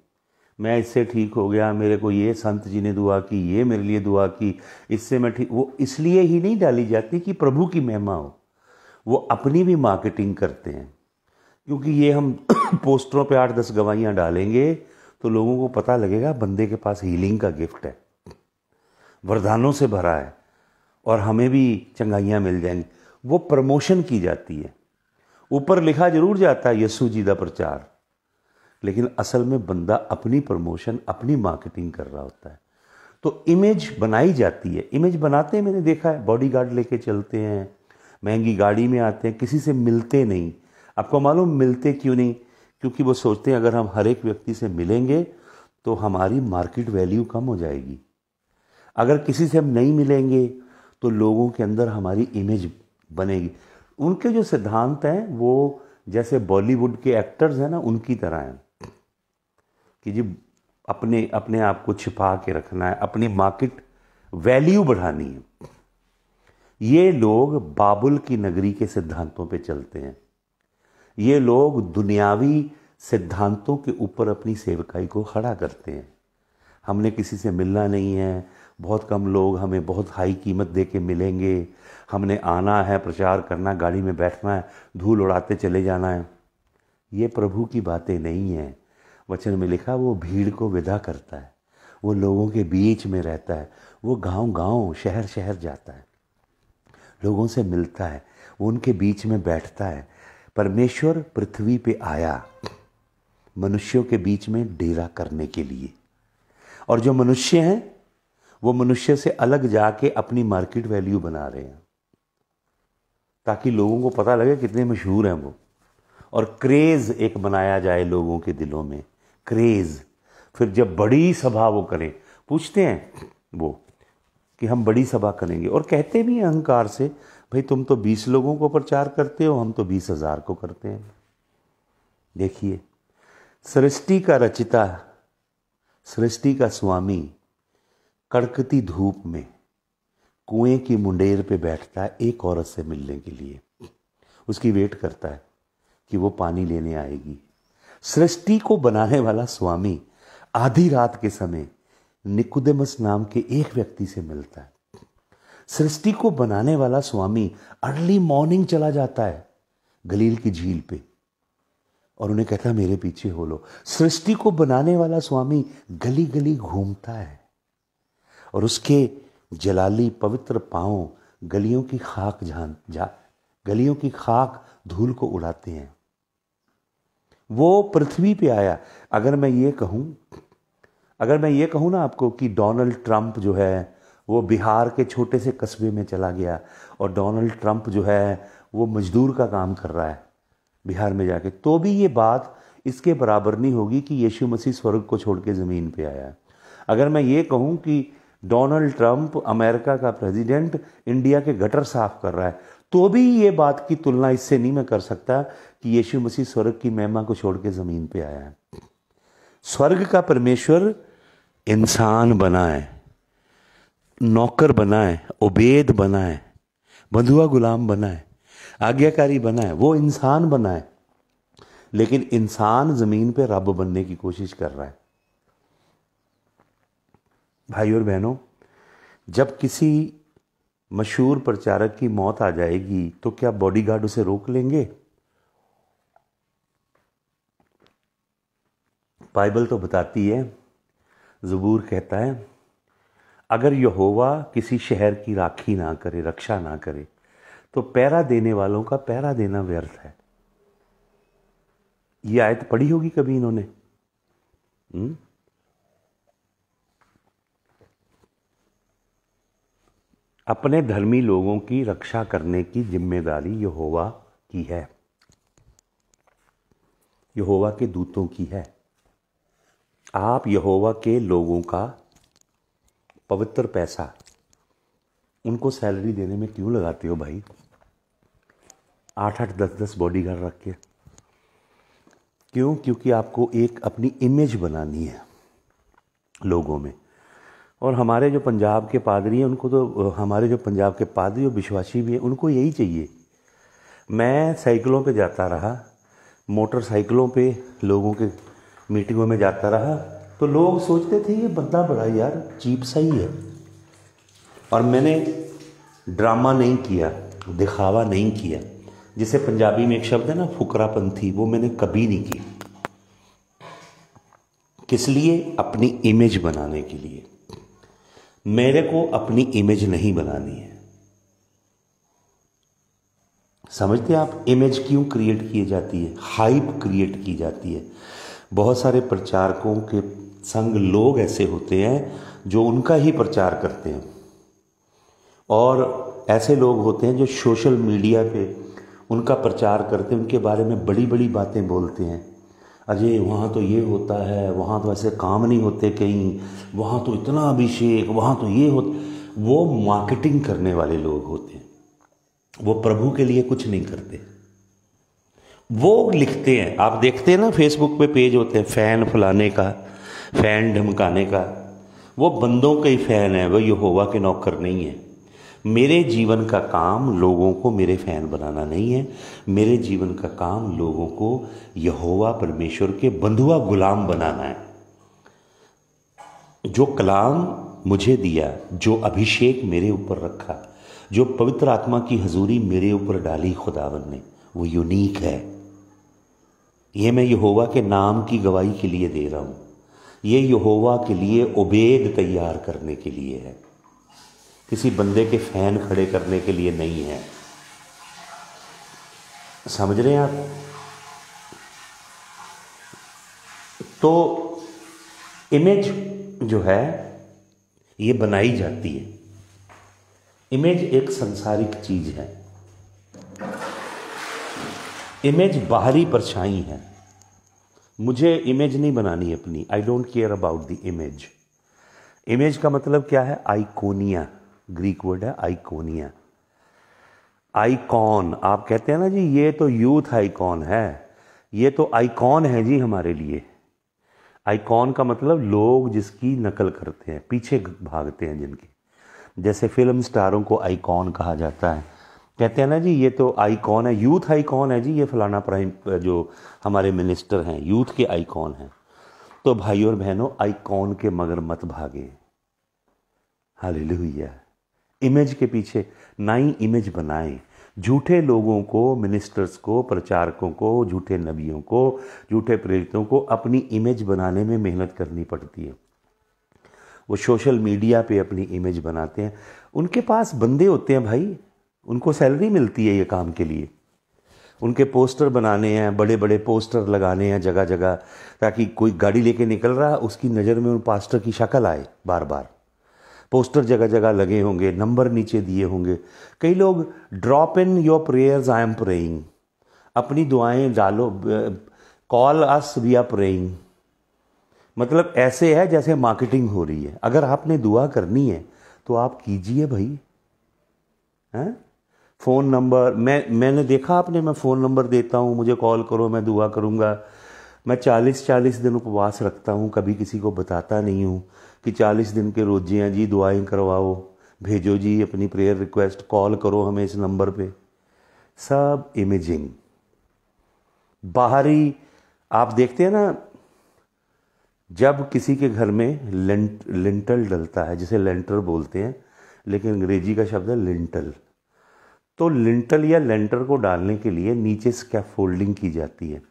मैं इससे ठीक हो गया मेरे को ये संत जी ने दुआ की ये मेरे लिए दुआ की इससे मैं ठीक वो इसलिए ही नहीं डाली जाती कि प्रभु की महिमा हो वो अपनी भी मार्केटिंग करते हैं क्योंकि ये हम पोस्टरों [COUGHS] पे आठ दस गवाहियाँ डालेंगे तो लोगों को पता लगेगा बंदे के पास हीलिंग का गिफ्ट है वरदानों से भरा है और हमें भी चंगाइयाँ मिल जाएंगी वो प्रमोशन की जाती है ऊपर लिखा जरूर जाता है यस्सू जी का प्रचार लेकिन असल में बंदा अपनी प्रमोशन अपनी मार्केटिंग कर रहा होता है तो इमेज बनाई जाती है इमेज बनाते हैं मैंने देखा है बॉडी गार्ड लेके चलते हैं महंगी गाड़ी में आते हैं किसी से मिलते नहीं आपको मालूम मिलते क्यों नहीं क्योंकि वो सोचते हैं अगर हम हर एक व्यक्ति से मिलेंगे तो हमारी मार्केट वैल्यू कम हो जाएगी अगर किसी से हम नहीं मिलेंगे तो लोगों के अंदर हमारी इमेज बनेगी उनके जो सिद्धांत हैं वो जैसे बॉलीवुड के एक्टर्स हैं ना उनकी तरह हैं कि जी अपने अपने आप को छिपा के रखना है अपनी मार्केट वैल्यू बढ़ानी है ये लोग बाबुल की नगरी के सिद्धांतों पे चलते हैं ये लोग दुनियावी सिद्धांतों के ऊपर अपनी सेवकाई को खड़ा करते हैं हमने किसी से मिलना नहीं है बहुत कम लोग हमें बहुत हाई कीमत दे के मिलेंगे हमने आना है प्रचार करना गाड़ी में बैठना है धूल उड़ाते चले जाना है ये प्रभु की बातें नहीं हैं वचन में लिखा वो भीड़ को विदा करता है वो लोगों के बीच में रहता है वो गांव गांव शहर शहर जाता है लोगों से मिलता है वो उनके बीच में बैठता है परमेश्वर पृथ्वी पे आया मनुष्यों के बीच में डेरा करने के लिए और जो मनुष्य हैं वो मनुष्य से अलग जाके अपनी मार्केट वैल्यू बना रहे हैं ताकि लोगों को पता लगे कितने मशहूर हैं वो और क्रेज़ एक बनाया जाए लोगों के दिलों में क्रेज़ फिर जब बड़ी सभा वो करें पूछते हैं वो कि हम बड़ी सभा करेंगे और कहते भी हैं अहंकार से भाई तुम तो बीस लोगों को प्रचार करते हो हम तो बीस हजार को करते हैं देखिए सृष्टि का रचिता सृष्टि का स्वामी कड़कती धूप में कुएं की मुंडेर पे बैठता है एक औरत से मिलने के लिए उसकी वेट करता है कि वो पानी लेने आएगी सृष्टि को बनाने वाला स्वामी आधी रात के समय निकुदेमस नाम के एक व्यक्ति से मिलता है सृष्टि को बनाने वाला स्वामी अर्ली मॉर्निंग चला जाता है गलील की झील पे और उन्हें कहता है मेरे पीछे हो लो सृष्टि को बनाने वाला स्वामी गली गली घूमता है और उसके जलाली पवित्र पाओ गलियों की खाक झान जा गलियों की खाक धूल को उड़ाते हैं वो पृथ्वी पे आया अगर मैं ये कहूं अगर मैं ये कहूं ना आपको कि डोनाल्ड ट्रंप जो है वो बिहार के छोटे से कस्बे में चला गया और डोनाल्ड ट्रंप जो है वो मजदूर का काम कर रहा है बिहार में जाके तो भी ये बात इसके बराबर नहीं होगी कि यीशु मसीह स्वर्ग को छोड़ के ज़मीन पे आया अगर मैं ये कहूँ कि डोनाल्ड ट्रंप अमेरिका का प्रेसिडेंट इंडिया के गटर साफ कर रहा है तो भी ये बात की तुलना इससे नहीं मैं कर सकता कि यीशु मसीह स्वर्ग की महिमा को छोड़ के ज़मीन पे आया है स्वर्ग का परमेश्वर इंसान बना है नौकर बनाए उबेद बनाए बंधुआ गुलाम बनाए आज्ञाकारी बनाए वो इंसान बनाए लेकिन इंसान ज़मीन पे रब बनने की कोशिश कर रहा है भाई और बहनों जब किसी मशहूर प्रचारक की मौत आ जाएगी तो क्या बॉडीगार्ड उसे रोक लेंगे बाइबल तो बताती है जबूर कहता है अगर यहोवा किसी शहर की राखी ना करे रक्षा ना करे तो पैरा देने वालों का पैरा देना व्यर्थ है ये आयत पढ़ी होगी कभी इन्होंने हम्म? अपने धर्मी लोगों की रक्षा करने की जिम्मेदारी यहोवा की है यहोवा के दूतों की है आप यहोवा के लोगों का पवित्र पैसा उनको सैलरी देने में क्यों लगाते हो भाई आठ आठ दस दस बॉडी गार्ड रख के क्यों क्योंकि आपको एक अपनी इमेज बनानी है लोगों में और हमारे जो पंजाब के पादरी हैं उनको तो हमारे जो पंजाब के पादरी और विश्वासी भी हैं उनको यही चाहिए मैं साइकिलों पे जाता रहा मोटरसाइकिलों पे लोगों के मीटिंगों में जाता रहा तो लोग सोचते थे ये बंदा बड़ा यार चीप सही है और मैंने ड्रामा नहीं किया दिखावा नहीं किया जिसे पंजाबी में एक शब्द है ना फुकरापंथी वो मैंने कभी नहीं की किस लिए अपनी इमेज बनाने के लिए मेरे को अपनी इमेज नहीं बनानी है समझते हैं आप इमेज क्यों क्रिएट की जाती है हाइप क्रिएट की जाती है बहुत सारे प्रचारकों के संग लोग ऐसे होते हैं जो उनका ही प्रचार करते हैं और ऐसे लोग होते हैं जो सोशल मीडिया पे उनका प्रचार करते हैं उनके बारे में बड़ी बड़ी बातें बोलते हैं अजय वहाँ तो ये होता है वहाँ तो ऐसे काम नहीं होते कहीं वहाँ तो इतना अभिषेक वहाँ तो ये हो वो मार्केटिंग करने वाले लोग होते हैं वो प्रभु के लिए कुछ नहीं करते वो लिखते हैं आप देखते हैं ना फेसबुक पे पेज होते हैं फ़ैन फलाने का फ़ैन ढमकाने का वो बंदों का ही फ़ैन है वो यहोवा के नौकर नहीं है मेरे जीवन का काम लोगों को मेरे फ़ैन बनाना नहीं है मेरे जीवन का काम लोगों को यहोवा परमेश्वर के बंधुआ गुलाम बनाना है जो कलाम मुझे दिया जो अभिषेक मेरे ऊपर रखा जो पवित्र आत्मा की हजूरी मेरे ऊपर डाली खुदावन ने वो यूनिक है ये मैं यहोवा के नाम की गवाही के लिए दे रहा हूँ ये यहोवा के लिए उबेद तैयार करने के लिए है किसी बंदे के फैन खड़े करने के लिए नहीं है समझ रहे हैं आप तो इमेज जो है ये बनाई जाती है इमेज एक संसारिक चीज है इमेज बाहरी परछाई है मुझे इमेज नहीं बनानी अपनी I don't care about the image image का मतलब क्या है आइकोनिया ग्रीक वर्ड है आइकोनिया आइकॉन आप कहते हैं ना जी ये तो यूथ आइकॉन है ये तो आइकॉन है जी हमारे लिए आइकॉन का मतलब लोग जिसकी नकल करते हैं पीछे भागते हैं जिनके जैसे फिल्म स्टारों को आइकॉन कहा जाता है कहते हैं ना जी ये तो आईकॉन है यूथ आईकॉन है जी ये फलाना प्राइम जो हमारे मिनिस्टर हैं यूथ के आईकॉन हैं तो भाई और बहनों आईकॉन के मगर मत भागे हाल इमेज के पीछे नई इमेज बनाए झूठे लोगों को मिनिस्टर्स को प्रचारकों को झूठे नबियों को झूठे प्रेरितों को अपनी इमेज बनाने में मेहनत करनी पड़ती है वो सोशल मीडिया पे अपनी इमेज बनाते हैं उनके पास बंदे होते हैं भाई उनको सैलरी मिलती है ये काम के लिए उनके पोस्टर बनाने हैं बड़े बड़े पोस्टर लगाने हैं जगह जगह ताकि कोई गाड़ी लेके निकल रहा उसकी नज़र में उन पास्टर की शक्ल आए बार बार पोस्टर जगह जगह लगे होंगे नंबर नीचे दिए होंगे कई लोग drop in your prayers I am praying अपनी दुआएं डालो call us we are praying मतलब ऐसे है जैसे मार्केटिंग हो रही है अगर आपने दुआ करनी है तो आप कीजिए भाई हैं हाँ? फ़ोन नंबर मैं मैंने देखा आपने मैं फ़ोन नंबर देता हूँ मुझे कॉल करो मैं दुआ करूँगा मैं चालीस चालीस दिन उपवास रखता हूँ कभी किसी को बताता नहीं हूँ कि चालीस दिन के रोजे हैं जी दुआएं करवाओ भेजो जी अपनी प्रेयर रिक्वेस्ट कॉल करो हमें इस नंबर पे सब इमेजिंग बाहरी आप देखते हैं ना जब किसी के घर में लिंट लिंटल डलता है जिसे लेंटर बोलते हैं लेकिन अंग्रेजी का शब्द है लिंटल तो लिंटल या लेंटर को डालने के लिए नीचे स्कैफोल्डिंग की जाती है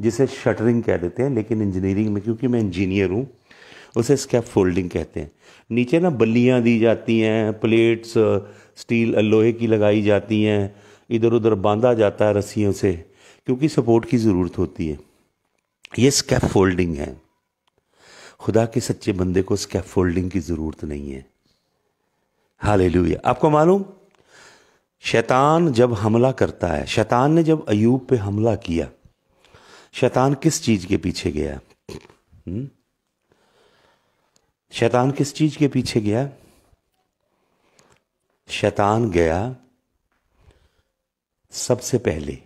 जिसे शटरिंग कह देते हैं लेकिन इंजीनियरिंग में क्योंकि मैं इंजीनियर हूँ उसे स्कैफोल्डिंग कहते हैं नीचे ना बल्लियाँ दी जाती हैं प्लेट्स स्टील लोहे की लगाई जाती हैं इधर उधर बांधा जाता है रस्सियों से क्योंकि सपोर्ट की ज़रूरत होती है ये स्कैफोल्डिंग है खुदा के सच्चे बंदे को स्कैफोल्डिंग की ज़रूरत नहीं है हाल आपको मालूम शैतान जब हमला करता है शैतान ने जब अयूब पे हमला किया शैतान किस चीज के पीछे गया हुँ? हम्म? शैतान किस चीज के पीछे गया शैतान गया सबसे पहले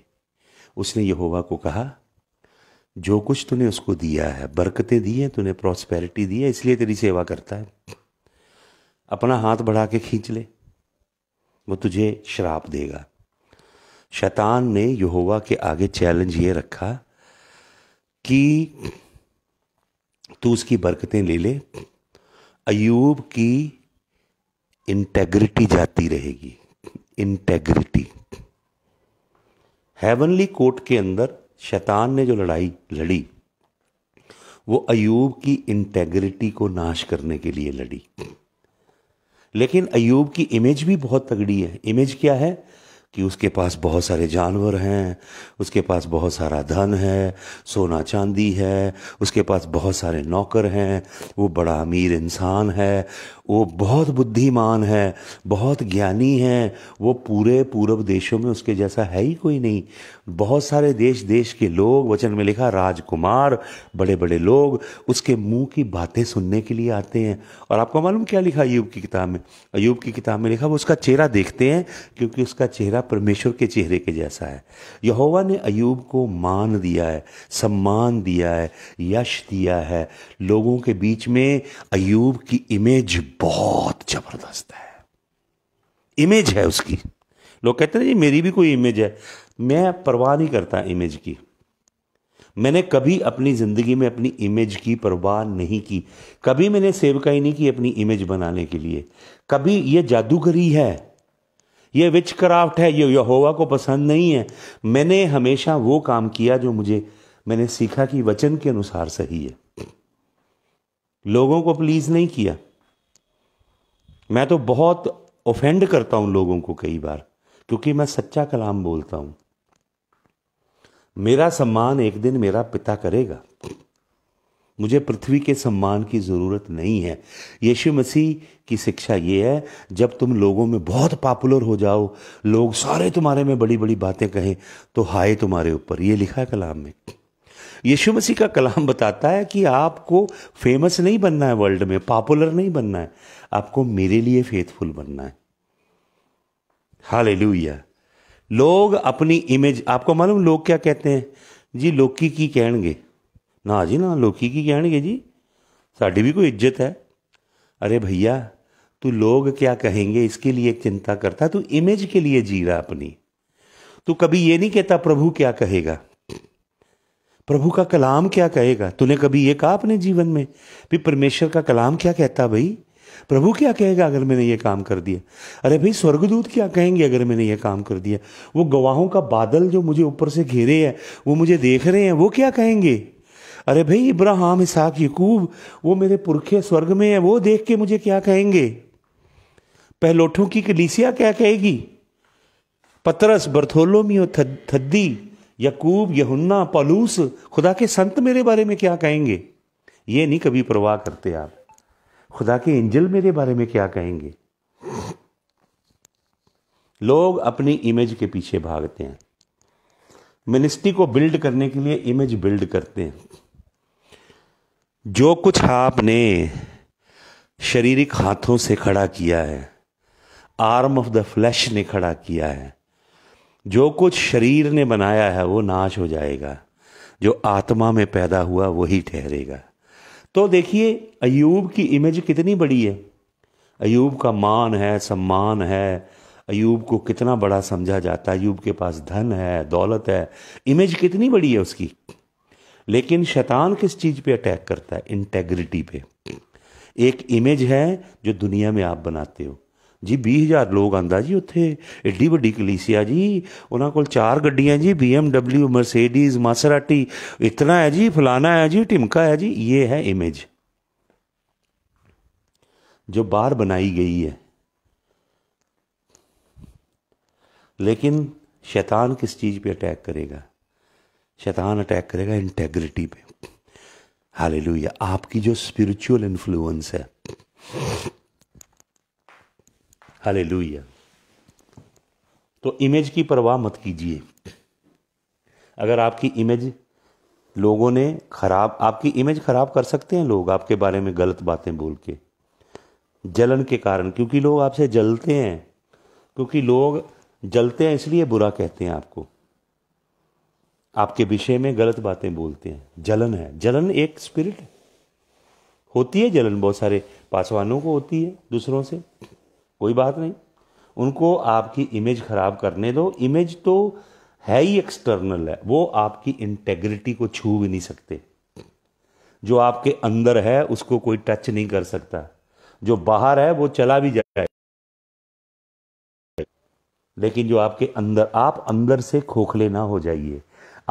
उसने यहोवा को कहा जो कुछ तूने उसको दिया है बरकतें दी हैं तूने प्रॉस्पेरिटी दी है इसलिए तेरी सेवा करता है अपना हाथ बढ़ा के खींच ले वो तुझे श्राप देगा शैतान ने यहोवा के आगे चैलेंज ये रखा कि तू उसकी बरकतें ले ले अयूब की इंटेग्रिटी जाती रहेगी इंटेग्रिटी हेवनली कोर्ट के अंदर शैतान ने जो लड़ाई लड़ी वो अयूब की इंटेग्रिटी को नाश करने के लिए लड़ी लेकिन अयूब की इमेज भी बहुत तगड़ी है इमेज क्या है कि उसके पास बहुत सारे जानवर हैं उसके पास बहुत सारा धन है सोना चांदी है उसके पास बहुत सारे नौकर हैं वो बड़ा अमीर इंसान है वो बहुत बुद्धिमान है बहुत ज्ञानी है वो पूरे पूरब देशों में उसके जैसा है ही कोई नहीं बहुत सारे देश देश के लोग वचन में लिखा राजकुमार बड़े बड़े लोग उसके मुंह की बातें सुनने के लिए आते हैं और आपको मालूम क्या लिखा अयूब की किताब में अयूब की किताब में लिखा वो उसका चेहरा देखते हैं क्योंकि उसका चेहरा परमेश्वर के चेहरे के जैसा है यहोवा ने अयूब को मान दिया है सम्मान दिया है यश दिया है लोगों के बीच में अयूब की इमेज बहुत जबरदस्त है इमेज है उसकी लोग कहते हैं जी मेरी भी कोई इमेज है मैं परवाह नहीं करता इमेज की मैंने कभी अपनी ज़िंदगी में अपनी इमेज की परवाह नहीं की कभी मैंने सेवकाई नहीं की अपनी इमेज बनाने के लिए कभी यह जादूगरी है ये विच क्राफ्ट है ये यहोवा को पसंद नहीं है मैंने हमेशा वो काम किया जो मुझे मैंने सीखा कि वचन के अनुसार सही है लोगों को प्लीज़ नहीं किया मैं तो बहुत ऑफेंड करता हूं लोगों को कई बार क्योंकि मैं सच्चा कलाम बोलता हूं मेरा सम्मान एक दिन मेरा पिता करेगा मुझे पृथ्वी के सम्मान की ज़रूरत नहीं है यीशु मसीह की शिक्षा ये है जब तुम लोगों में बहुत पॉपुलर हो जाओ लोग सारे तुम्हारे में बड़ी बड़ी बातें कहें तो हाय तुम्हारे ऊपर ये लिखा है कलाम में यीशु मसीह का कलाम बताता है कि आपको फेमस नहीं बनना है वर्ल्ड में पॉपुलर नहीं बनना है आपको मेरे लिए फेथफुल बनना है हाल लोग अपनी इमेज आपको मालूम लोग क्या कहते हैं जी लोकी की कहणगे ना जी ना लोकी की कहणगे जी साड़ी भी कोई इज्जत है अरे भैया तू लोग क्या कहेंगे इसके लिए चिंता करता है तू इमेज के लिए जी रहा अपनी तू कभी ये नहीं कहता प्रभु क्या कहेगा प्रभु का कलाम क्या कहेगा तूने कभी ये कहा अपने जीवन में भी परमेश्वर का कलाम क्या कहता भाई प्रभु क्या कहेगा अगर मैंने ये काम कर दिया अरे भाई स्वर्गदूत क्या कहेंगे अगर मैंने ये काम कर दिया वो गवाहों का बादल जो मुझे ऊपर से घेरे है वो मुझे देख रहे हैं वो क्या कहेंगे अरे भाई इब्राहम इसाक यकूब वो मेरे पुरखे स्वर्ग में है वो देख के मुझे क्या कहेंगे पहलोठों की कलीसिया क्या कहेगी पतरस बर्थोलोमियो थद्दी यकूब यहुन्ना पलूस खुदा के संत मेरे बारे में क्या कहेंगे ये नहीं कभी परवाह करते आप खुदा के इंजल मेरे बारे में क्या कहेंगे लोग अपनी इमेज के पीछे भागते हैं मिनिस्ट्री को बिल्ड करने के लिए इमेज बिल्ड करते हैं जो कुछ आपने शारीरिक हाथों से खड़ा किया है आर्म ऑफ द फ्लैश ने खड़ा किया है जो कुछ शरीर ने बनाया है वो नाश हो जाएगा जो आत्मा में पैदा हुआ वही ठहरेगा तो देखिए अयूब की इमेज कितनी बड़ी है अयूब का मान है सम्मान है अयूब को कितना बड़ा समझा जाता है अयूब के पास धन है दौलत है इमेज कितनी बड़ी है उसकी लेकिन शैतान किस चीज़ पे अटैक करता है इंटेग्रिटी पे एक इमेज है जो दुनिया में आप बनाते हो जी भी हज़ार लोग आंदा जी उ एड्डी वीडी कलीसिया जी उन्होंने को चार गड्डिया जी B M W Mercedes Maserati इतना है जी फलाना है जी ढिमका है जी ये है इमेज जो बार बनाई गई है लेकिन शैतान किस चीज़ पे अटैक करेगा शैतान अटैक करेगा इंटेग्रिटी पे हाल आपकी जो स्पिरिचुअल इन्फ्लुएंस है हालेलुया तो इमेज की परवाह मत कीजिए अगर आपकी इमेज लोगों ने खराब आपकी इमेज खराब कर सकते हैं लोग आपके बारे में गलत बातें बोल के जलन के कारण क्योंकि लोग आपसे जलते हैं क्योंकि लोग जलते हैं इसलिए बुरा कहते हैं आपको आपके विषय में गलत बातें बोलते हैं जलन है जलन एक स्पिरिट होती है जलन बहुत सारे पासवानों को होती है दूसरों से कोई बात नहीं उनको आपकी इमेज खराब करने दो इमेज तो है ही एक्सटर्नल है वो आपकी इंटेग्रिटी को छू भी नहीं सकते जो आपके अंदर है उसको कोई टच नहीं कर सकता जो बाहर है वो चला भी जाए लेकिन जो आपके अंदर आप अंदर से खोखले ना हो जाइए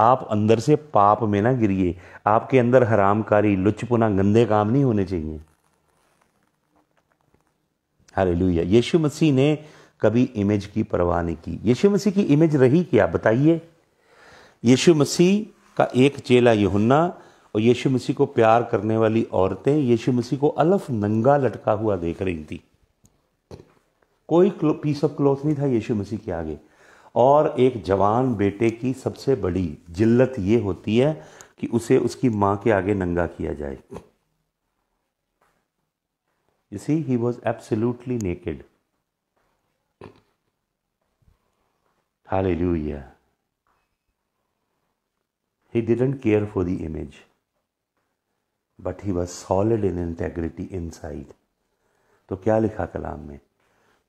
आप अंदर से पाप में ना गिरिए आपके अंदर हरामकारी लुचपुना गंदे काम नहीं होने चाहिए हालेलुया यशु मसीह ने कभी इमेज की परवाह नहीं की यशु मसीह की इमेज रही क्या बताइए यशु मसीह का एक चेला यहुन्ना और यशु मसीह को प्यार करने वाली औरतें यशु मसीह को अलफ नंगा लटका हुआ देख रही थी कोई पीस ऑफ क्लॉथ नहीं था यशु मसीह के आगे और एक जवान बेटे की सबसे बड़ी जिल्लत ये होती है कि उसे उसकी माँ के आगे नंगा किया जाए You see, he was absolutely naked. Hallelujah. He didn't care for the image, but he was solid in integrity inside. तो क्या लिखा कलाम में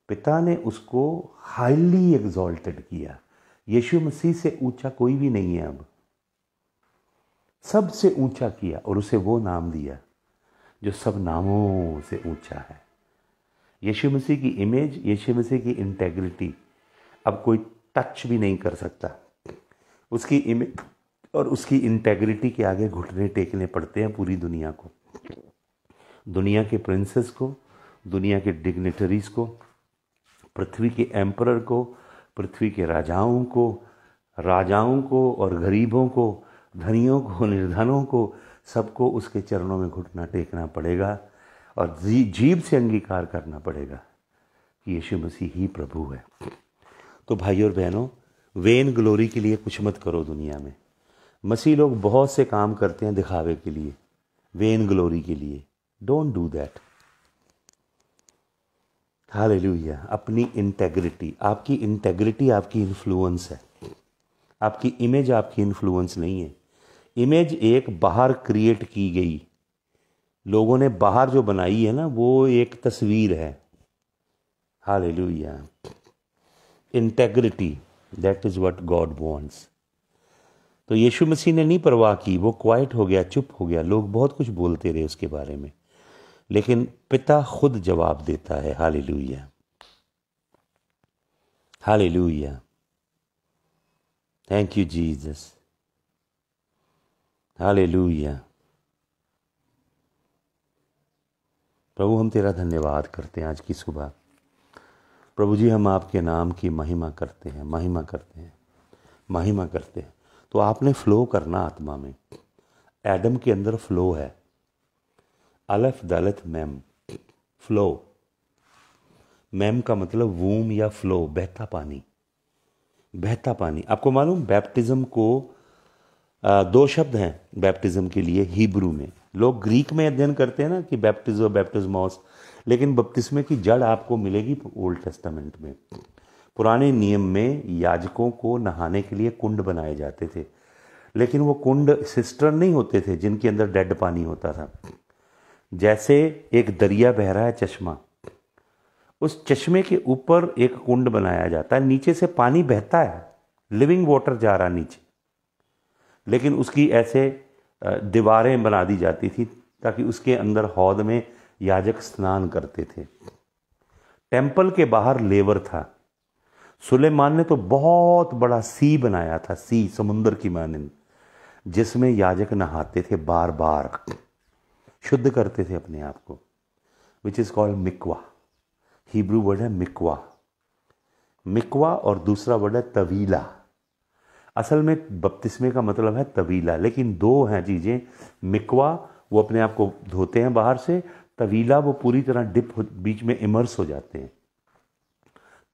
पिता ने उसको हाईली एग्जॉल्टेड किया यीशु मसीह से ऊंचा कोई भी नहीं है अब सबसे ऊंचा किया और उसे वो नाम दिया जो सब नामों से ऊंचा है यीशु मसीह की इमेज यीशु मसीह की इंटेग्रिटी अब कोई टच भी नहीं कर सकता उसकी इमेज और उसकी इंटेग्रिटी के आगे घुटने टेकने पड़ते हैं पूरी दुनिया को दुनिया के प्रिंसेस को दुनिया के डिग्नेटरीज को पृथ्वी के एम्पर को पृथ्वी के राजाओं को राजाओं को और गरीबों को धनियों को निर्धनों को सबको उसके चरणों में घुटना टेकना पड़ेगा और जी जीव से अंगीकार करना पड़ेगा कि यीशु मसीह ही प्रभु है तो भाई और बहनों वेन ग्लोरी के लिए कुछ मत करो दुनिया में मसीह लोग बहुत से काम करते हैं दिखावे के लिए वेन ग्लोरी के लिए डोंट डू दैट हालेलुया अपनी इंटेग्रिटी आपकी इंटेग्रिटी आपकी इन्फ्लुएंस है आपकी इमेज आपकी इन्फ्लुएंस नहीं है इमेज एक बाहर क्रिएट की गई लोगों ने बाहर जो बनाई है ना वो एक तस्वीर है हाल integrity that is what God wants तो यीशु मसीह ने नहीं परवाह की वो क्वाइट हो गया चुप हो गया लोग बहुत कुछ बोलते रहे उसके बारे में लेकिन पिता खुद जवाब देता है hallelujah hallelujah thank you Jesus hallelujah प्रभु हम तेरा धन्यवाद करते हैं आज की सुबह प्रभु जी हम आपके नाम की महिमा करते हैं महिमा करते हैं महिमा करते हैं तो आपने फ्लो करना आत्मा में एडम के अंदर फ्लो है aleph dalet mem flow mem का मतलब वूम या फ्लो बहता पानी बहता पानी आपको मालूम बैप्टिज्म को दो शब्द हैं बैप्टिज़्म के लिए हिब्रू में लोग ग्रीक में अध्ययन करते हैं ना कि बैप्टिज और बैप्टिजमॉस लेकिन बपतिस्मे की जड़ आपको मिलेगी ओल्ड टेस्टामेंट में पुराने नियम में याजकों को नहाने के लिए कुंड बनाए जाते थे लेकिन वो कुंड सिस्टर नहीं होते थे जिनके अंदर डेड पानी होता था जैसे एक दरिया बह रहा है चश्मा उस चश्मे के ऊपर एक कुंड बनाया जाता है नीचे से पानी बहता है लिविंग वाटर जा रहा नीचे लेकिन उसकी ऐसे दीवारें बना दी जाती थी ताकि उसके अंदर हौद में याजक स्नान करते थे टेम्पल के बाहर लेवर था सुलेमान ने तो बहुत बड़ा सी बनाया था सी समुंदर की मानंद जिसमें याजक नहाते थे बार बार शुद्ध करते थे अपने आप को which is called mikvah Hebrew word है मिकवा मिकवा और दूसरा वर्ड है तवीला असल में बपतिस्मे का मतलब है तवीला लेकिन दो हैं चीज़ें मिकवा वो अपने आप को धोते हैं बाहर से तवीला वो पूरी तरह डिप बीच में इमर्स हो जाते हैं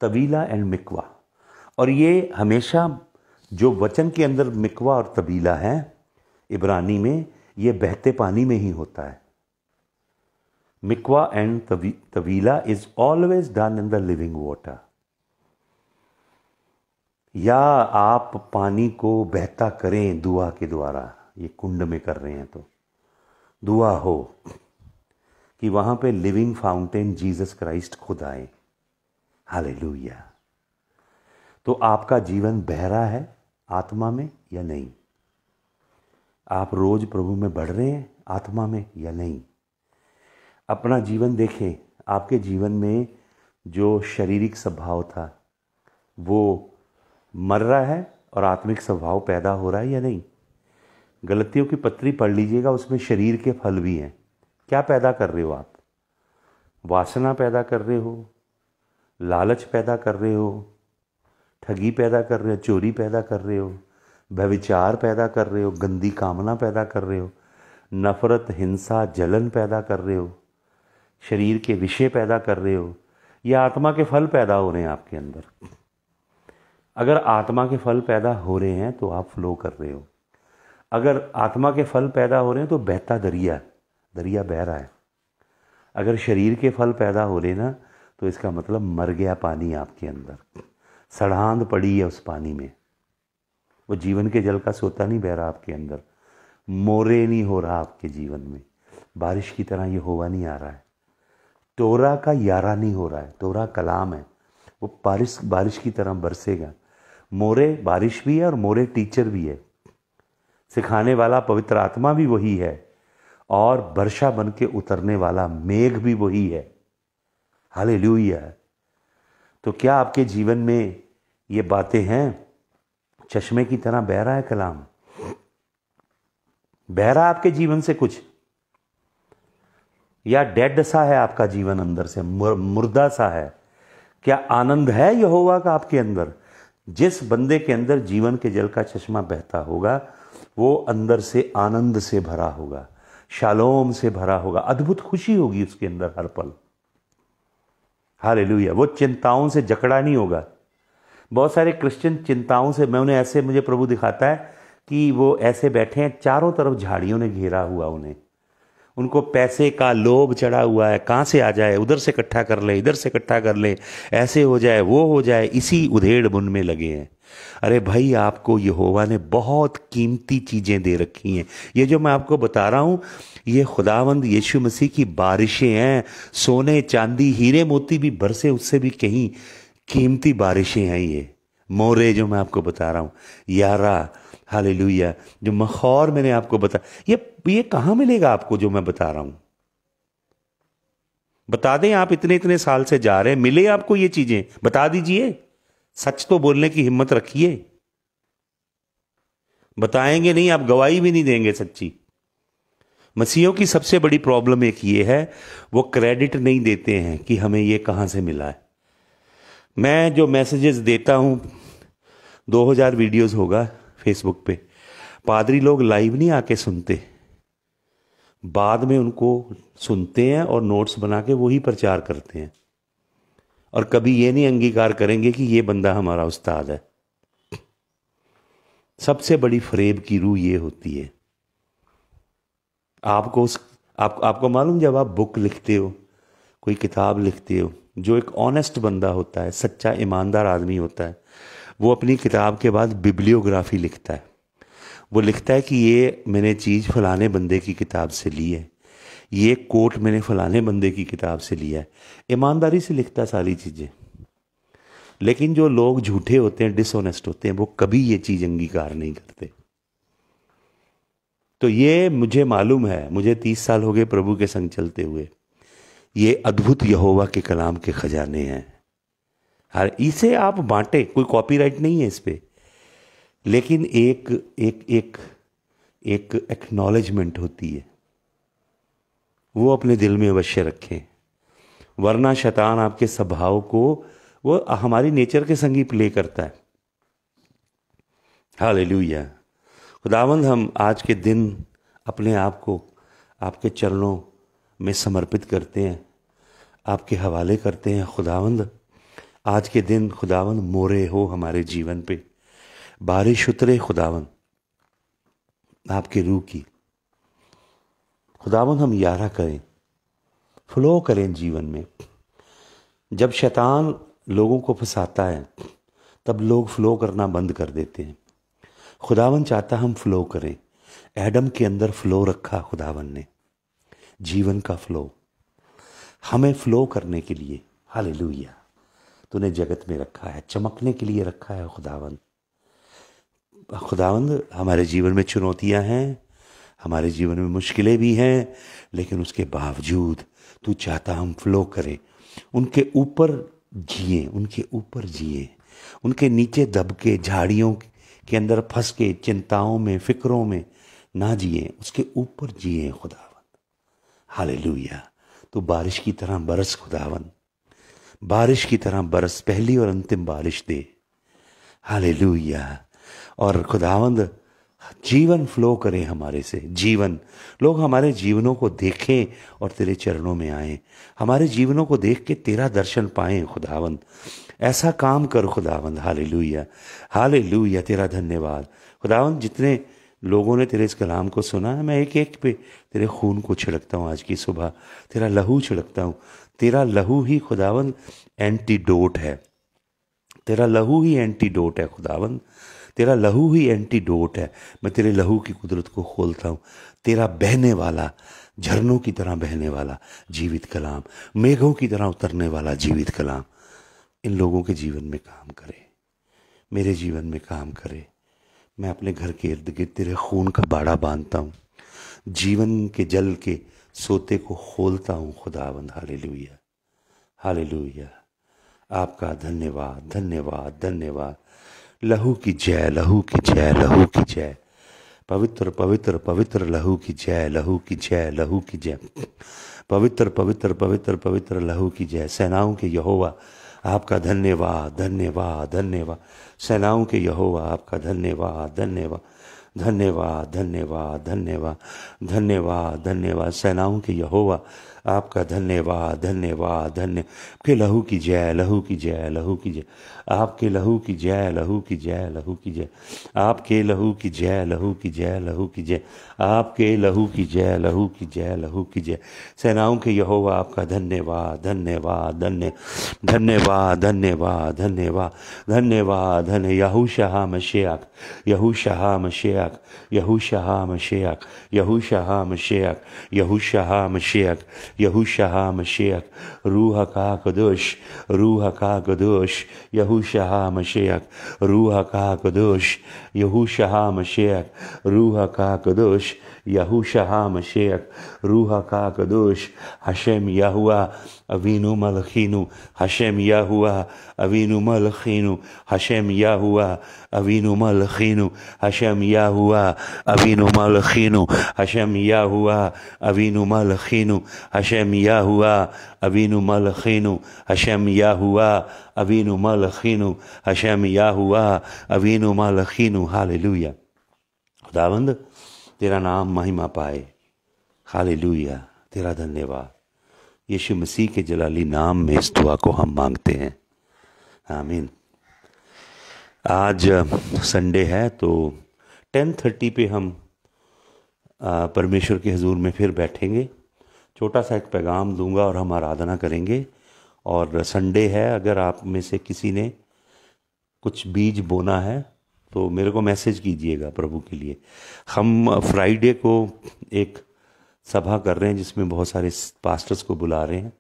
तवीला एंड मिकवा और ये हमेशा जो वचन के अंदर मिकवा और तबीला है इब्रानी में ये बहते पानी में ही होता है mikvah and tevilah is always done in the living water या आप पानी को बहता करें दुआ के द्वारा ये कुंड में कर रहे हैं तो दुआ हो कि वहां पे लिविंग फाउंटेन जीसस क्राइस्ट खुद आए हाले तो आपका जीवन बहरा है आत्मा में या नहीं आप रोज प्रभु में बढ़ रहे हैं आत्मा में या नहीं अपना जीवन देखें आपके जीवन में जो शारीरिक स्वभाव था वो मर रहा है और आत्मिक स्वभाव पैदा हो रहा है या नहीं गलतियों की पत्री पढ़ लीजिएगा उसमें शरीर के फल भी हैं क्या पैदा कर रहे हो आप वासना पैदा कर रहे हो लालच पैदा कर रहे हो ठगी पैदा कर रहे हो चोरी पैदा कर रहे हो व्यविचार पैदा कर रहे हो गंदी कामना पैदा कर रहे हो नफ़रत हिंसा जलन पैदा कर रहे हो शरीर के विषय पैदा कर रहे हो या आत्मा के फल पैदा हो रहे हैं आपके अंदर अगर आत्मा के फल पैदा हो रहे हैं तो आप फ्लो कर रहे हो अगर आत्मा के फल पैदा हो रहे हैं तो बहता दरिया दरिया बह रहा है अगर शरीर के फल पैदा हो रहे ना तो इसका मतलब मर गया पानी आपके अंदर सड़ांद पड़ी है उस पानी में वो जीवन के जल का सोता नहीं बह रहा आपके अंदर मोरे नहीं हो रहा आपके जीवन में बारिश की तरह ये होवा नहीं आ रहा है तोरा का यारा नहीं हो रहा है तोरा कलाम है वो बारिश बारिश की तरह बरसेगा मोरे बारिश भी है और मोरे टीचर भी है सिखाने वाला पवित्र आत्मा भी वही है और वर्षा बन के उतरने वाला मेघ भी वही है हाले है तो क्या आपके जीवन में ये बातें हैं चश्मे की तरह बह रहा है कलाम बह रहा आपके जीवन से कुछ या डेड सा है आपका जीवन अंदर से मुर्दा सा है क्या आनंद है यहोवा का आपके अंदर जिस बंदे के अंदर जीवन के जल का चश्मा बहता होगा वो अंदर से आनंद से भरा होगा शालोम से भरा होगा अद्भुत खुशी होगी उसके अंदर हर पल हाल वो चिंताओं से जकड़ा नहीं होगा बहुत सारे क्रिश्चियन चिंताओं से मैं उन्हें ऐसे मुझे प्रभु दिखाता है कि वो ऐसे बैठे हैं चारों तरफ झाड़ियों ने घेरा हुआ उन्हें उनको पैसे का लोभ चढ़ा हुआ है कहाँ से आ जाए उधर से इकट्ठा कर ले इधर से इकट्ठा कर ले ऐसे हो जाए वो हो जाए इसी उधेड़ बुन में लगे हैं अरे भाई आपको यहोवा ने बहुत कीमती चीज़ें दे रखी हैं ये जो मैं आपको बता रहा हूँ ये खुदावंद यीशु मसीह की बारिशें हैं सोने चांदी हीरे मोती भी बरसे उससे भी कहीं कीमती बारिशें हैं ये मोरे जो मैं आपको बता रहा हूँ यारा हालेलुया जो मखौर मैंने आपको बताया ये ये कहां मिलेगा आपको जो मैं बता रहा हूं बता दें आप इतने इतने साल से जा रहे हैं मिले आपको ये चीजें बता दीजिए सच तो बोलने की हिम्मत रखिए बताएंगे नहीं आप गवाही भी नहीं देंगे सच्ची मसीहों की सबसे बड़ी प्रॉब्लम एक ये है वो क्रेडिट नहीं देते हैं कि हमें ये कहां से मिला है मैं जो मैसेजेस देता हूं 2000 वीडियोस होगा फेसबुक पे पादरी लोग लाइव नहीं आके सुनते बाद में उनको सुनते हैं और नोट्स बना के वही प्रचार करते हैं और कभी ये नहीं अंगीकार करेंगे कि ये बंदा हमारा उस्ताद है सबसे बड़ी फरेब की रूह ये होती है आपको उस आप, आपको मालूम जब आप बुक लिखते हो कोई किताब लिखते हो जो एक ऑनेस्ट बंदा होता है सच्चा ईमानदार आदमी होता है वो अपनी किताब के बाद बिब्लियोग्राफी लिखता है वो लिखता है कि ये मैंने चीज़ फलाने बंदे की किताब से ली है ये कोट मैंने फलाने बंदे की किताब से लिया है ईमानदारी से लिखता सारी चीज़ें लेकिन जो लोग झूठे होते हैं डिसऑनेस्ट होते हैं वो कभी ये चीज़ अंगीकार नहीं करते तो ये मुझे मालूम है मुझे तीस साल हो गए प्रभु के संग चलते हुए ये अद्भुत यहोवा के कलाम के खजाने हैं हर इसे आप बांटे कोई कॉपीराइट नहीं है इस पर लेकिन एक एक एक एक एक्नॉलेजमेंट होती है वो अपने दिल में अवश्य रखें वरना शैतान आपके स्वभाव को वो हमारी नेचर के संगी प्ले करता है हाल लुया खुदावंद हम आज के दिन अपने आप को आपके चरणों में समर्पित करते हैं आपके हवाले करते हैं खुदावंद आज के दिन खुदावन मोरे हो हमारे जीवन पे बारिश उतरे खुदावन आपके रूह की खुदावन हम यारा करें फ्लो करें जीवन में जब शैतान लोगों को फंसाता है तब लोग फ्लो करना बंद कर देते हैं खुदावन चाहता हम फ्लो करें एडम के अंदर फ्लो रखा खुदावन ने जीवन का फ्लो हमें फ्लो करने के लिए हालेलुया तूने जगत में रखा है चमकने के लिए रखा है खुदावंद खुदावंद हमारे जीवन में चुनौतियां हैं हमारे जीवन में मुश्किलें भी हैं लेकिन उसके बावजूद तू चाहता हम फ्लो करें उनके ऊपर जिए उनके ऊपर जिए उनके नीचे दबके झाड़ियों के अंदर फंस के चिंताओं में फिक्रों में ना जिए उसके ऊपर जिए खुदावन हाल लुया तो बारिश की तरह बरस खुदावन बारिश की तरह बरस पहली और अंतिम बारिश दे हाले और खुदावंद जीवन फ्लो करें हमारे से जीवन लोग हमारे जीवनों को देखें और तेरे चरणों में आए हमारे जीवनों को देख के तेरा दर्शन पाए खुदावंद ऐसा काम कर खुदावंद हाले लुया हाले लुया तेरा धन्यवाद खुदावंद जितने लोगों ने तेरे इस कलाम को सुना है मैं एक एक पे तेरे खून को छिड़कता हूँ आज की सुबह तेरा लहू छिड़कता हूँ तेरा लहू ही खुदावन एंटीडोट है तेरा लहू ही एंटीडोट है खुदावन तेरा लहू ही एंटीडोट है मैं तेरे लहू की कुदरत को खोलता हूँ तेरा बहने वाला झरनों की तरह बहने वाला जीवित कलाम मेघों की तरह उतरने वाला जीवित कलाम इन लोगों के जीवन में काम करे मेरे जीवन में काम करे मैं अपने घर के इर्द गिर्द तेरे खून का बाड़ा बांधता हूँ जीवन के जल के सोते को खोलता हूँ खुदाबंद हाले लुया हाले लुया आपका धन्यवाद धन्यवाद धन्यवाद लहू की जय लहू की जय लहू की जय पवित्र पवित्र पवित्र लहू की जय लहू की जय लहू की जय पवित्र पवित्र पवित्र पवित्र लहू की जय सेनाओं के यहोवा आपका धन्यवाद धन्यवाद धन्यवाद सेनाओं के यहोवा आपका धन्यवाद धन्यवाद धन्यवाद धन्यवाद धन्यवाद धन्यवाद धन्यवाद सेनाओं के यहोवा आपका धन्यवाद धन्यवाद धन्य के लहू की जय लहू की जय लहू की जय आपके लहू की जय लहू की जय लहू की जय आपके लहू की जय लहू की जय लहू की जय आपके लहू की जय लहू की जय लहू की जय सेनाओं के यहोवा आपका धन्यवाद धन्यवाद धन्य धन्यवाद धन्यवाद धन्यवाद धन्यवाद धन्य Yahusha Mashiach Yahusha मशे Mashiach, Yahusha HaMashiach, Yahusha HaMashiach, Yahusha HaMashiach, Yahusha HaMashiach, Ruach HaKadosh, Ruach kadosh Yahusha HaMashiach, Ruach kadosh Yahusha HaMashiach, Ruach kadosh יהושע המשיח, רוח הקדוש, השם יהוה, אבינו מלכינו, השם יהוה, אבינו מלכינו, השם יהוה, אבינו מלכינו, השם יהוה, אבינו מלכינו, השם יהוה, אבינו מלכינו, השם יהוה, אבינו מלכינו, השם יהוה, אבינו מלכינו, השם יהוה, אבינו מלכינו, הללויה. תודה רבה. तेरा नाम महिमा पाए खाली लुया तेरा धन्यवाद यीशु मसीह के जलाली नाम में इस दुआ को हम मांगते हैं आमीन आज संडे है तो टेन थर्टी पे हम परमेश्वर के हजूर में फिर बैठेंगे छोटा सा एक पैगाम दूंगा और हम आराधना करेंगे और संडे है अगर आप में से किसी ने कुछ बीज बोना है तो मेरे को मैसेज कीजिएगा प्रभु के लिए हम फ्राइडे को एक सभा कर रहे हैं जिसमें बहुत सारे पास्टर्स को बुला रहे हैं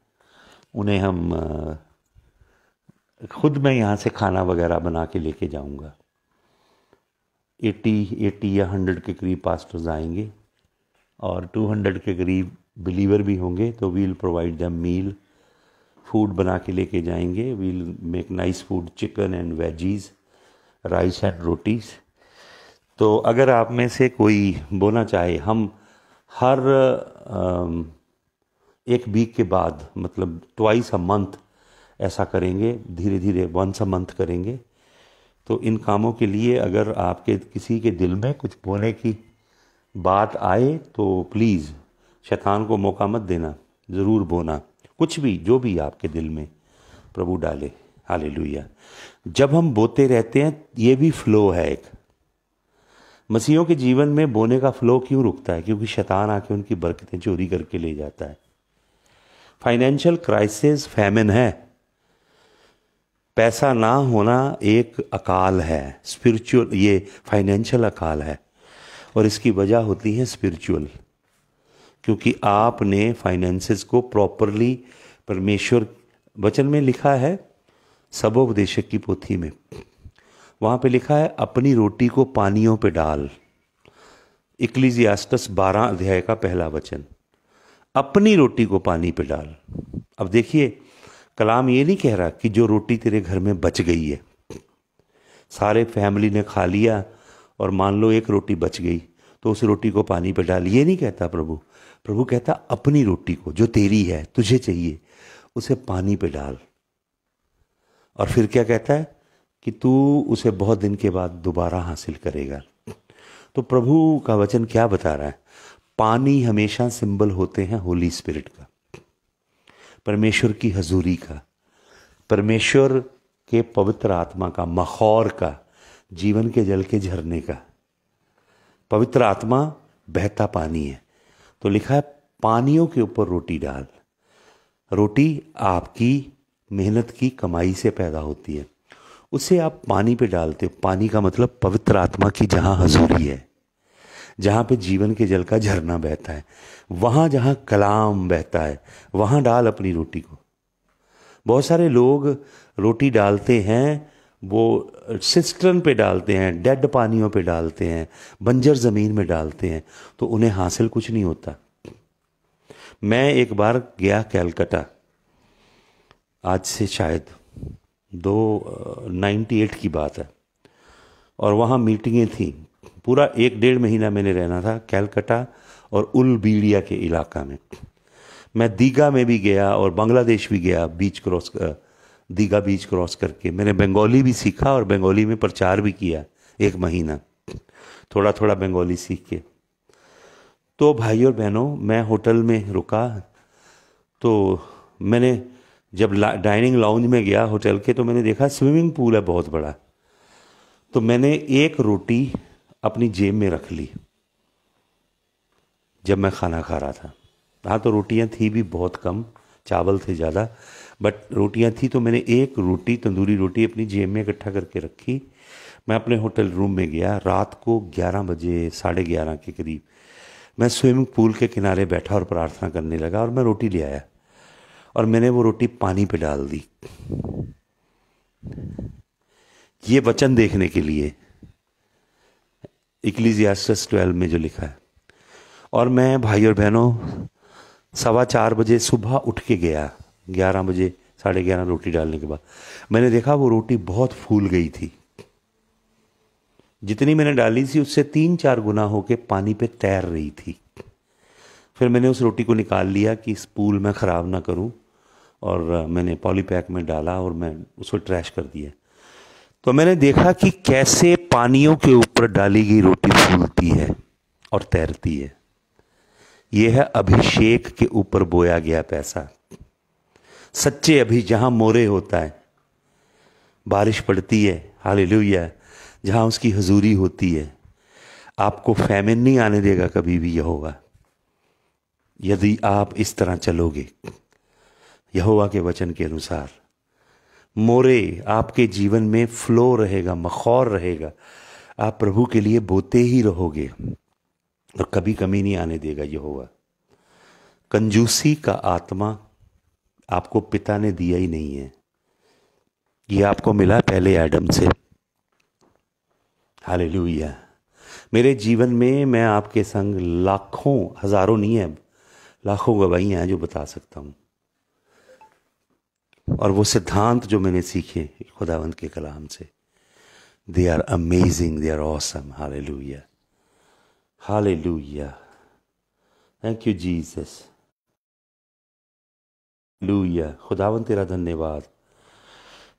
उन्हें हम खुद मैं यहाँ से खाना वगैरह बना के लेके जाऊँगा एटी एटी या हंड्रेड के करीब पास्टर्स आएंगे और टू हंड्रेड के करीब बिलीवर भी होंगे तो we'll provide the meal food बना के लेके जाएंगे we'll make nice food chicken and veggies rice and rotis तो अगर आप में से कोई बोलना चाहे हम हर एक वीक के बाद मतलब ट्वाइस अ मंथ ऐसा करेंगे धीरे धीरे वंस अ मंथ करेंगे तो इन कामों के लिए अगर आपके किसी के दिल में कुछ बोलने की बात आए तो प्लीज़ शैतान को मौका मत देना ज़रूर बोना कुछ भी जो भी आपके दिल में प्रभु डाले हालेलुया जब हम बोते रहते हैं ये भी फ्लो है एक मसीहों के जीवन में बोने का फ्लो क्यों रुकता है क्योंकि शैतान आके उनकी बरकतें चोरी करके ले जाता है फाइनेंशियल क्राइसिस फैमिन है पैसा ना होना एक अकाल है स्पिरिचुअल ये फाइनेंशियल अकाल है और इसकी वजह होती है स्पिरिचुअल क्योंकि आपने फाइनेंसेस को प्रॉपरली परमेश्वर वचन में लिखा है सबोपदेशक की पोथी में वहाँ पे लिखा है अपनी रोटी को पानियों पे डाल इक्लिजियास्टस बारह अध्याय का पहला वचन अपनी रोटी को पानी पे डाल अब देखिए कलाम ये नहीं कह रहा कि जो रोटी तेरे घर में बच गई है सारे फैमिली ने खा लिया और मान लो एक रोटी बच गई तो उस रोटी को पानी पे डाल ये नहीं कहता प्रभु प्रभु कहता अपनी रोटी को जो तेरी है तुझे चाहिए उसे पानी पे डाल और फिर क्या कहता है कि तू उसे बहुत दिन के बाद दोबारा हासिल करेगा तो प्रभु का वचन क्या बता रहा है पानी हमेशा सिंबल होते हैं होली स्पिरिट का परमेश्वर की हजूरी का परमेश्वर के पवित्र आत्मा का मखौर का जीवन के जल के झरने का पवित्र आत्मा बहता पानी है तो लिखा है पानियों के ऊपर रोटी डाल रोटी आपकी मेहनत की कमाई से पैदा होती है उसे आप पानी पे डालते हो पानी का मतलब पवित्र आत्मा की जहाँ हजूरी है जहाँ पे जीवन के जल का झरना बहता है वहाँ जहाँ कलाम बहता है वहाँ डाल अपनी रोटी को बहुत सारे लोग रोटी डालते हैं वो सिस्टर्न पे डालते हैं डेड पानियों पे डालते हैं बंजर ज़मीन में डालते हैं तो उन्हें हासिल कुछ नहीं होता मैं एक बार गया कैलकटा आज से शायद दो नाइन्टी एट की बात है और वहाँ मीटिंगें थी पूरा एक डेढ़ महीना मैंने रहना था कैलकटा और उल बीड़िया के इलाका में मैं दीघा में भी गया और बांग्लादेश भी गया beach cross Digha beach cross करके मैंने बंगाली भी सीखा और बंगाली में प्रचार भी किया एक महीना थोड़ा थोड़ा बंगाली सीख के तो भाई और बहनों मैं होटल में रुका तो मैंने जब डाइनिंग लाउंज में गया होटल के तो मैंने देखा स्विमिंग पूल है बहुत बड़ा तो मैंने एक रोटी अपनी जेब में रख ली जब मैं खाना खा रहा था हाँ तो रोटियां थी भी बहुत कम चावल थे ज़्यादा बट रोटियां थी तो मैंने एक रोटी तंदूरी रोटी अपनी जेब में इकट्ठा करके रखी मैं अपने होटल रूम में गया रात को 11 बजे साढ़े ग्यारह के करीब मैं स्विमिंग पूल के किनारे बैठा और प्रार्थना करने लगा और मैं रोटी ले आया और मैंने वो रोटी पानी पे डाल दी ये वचन देखने के लिए इक्लीजियास्टस ट्वेल्व में जो लिखा है और मैं भाई और बहनों सवा चार बजे सुबह उठ के गया ग्यारह बजे साढ़े ग्यारह रोटी डालने के बाद मैंने देखा वो रोटी बहुत फूल गई थी जितनी मैंने डाली थी उससे तीन चार गुना होके पानी पे तैर रही थी फिर मैंने उस रोटी को निकाल लिया कि इस पूल में ख़राब ना करूं और मैंने पॉलीपैक में डाला और मैं उसको ट्रैश कर दिया तो मैंने देखा कि कैसे पानियों के ऊपर डाली गई रोटी फूलती है और तैरती है यह है अभिषेक के ऊपर बोया गया पैसा सच्चे अभी जहां मोरे होता है बारिश पड़ती है हाल लोहिया जहां उसकी हजूरी होती है आपको फैमिन नहीं आने देगा कभी भी यह होगा यदि आप इस तरह चलोगे यहोवा के वचन के अनुसार मोरे आपके जीवन में फ्लो रहेगा मखौर रहेगा आप प्रभु के लिए बोते ही रहोगे और कभी कमी नहीं आने देगा यहोवा कंजूसी का आत्मा आपको पिता ने दिया ही नहीं है ये आपको मिला पहले एडम से हाले मेरे जीवन में मैं आपके संग लाखों हजारों नहीं है लाखों गवाहियां हैं जो बता सकता हूं और वो सिद्धांत जो मैंने सीखे खुदावंत के कलाम से they are amazing they are awesome hallelujah hallelujah thank you Jesus लुहिया खुदावंत तेरा धन्यवाद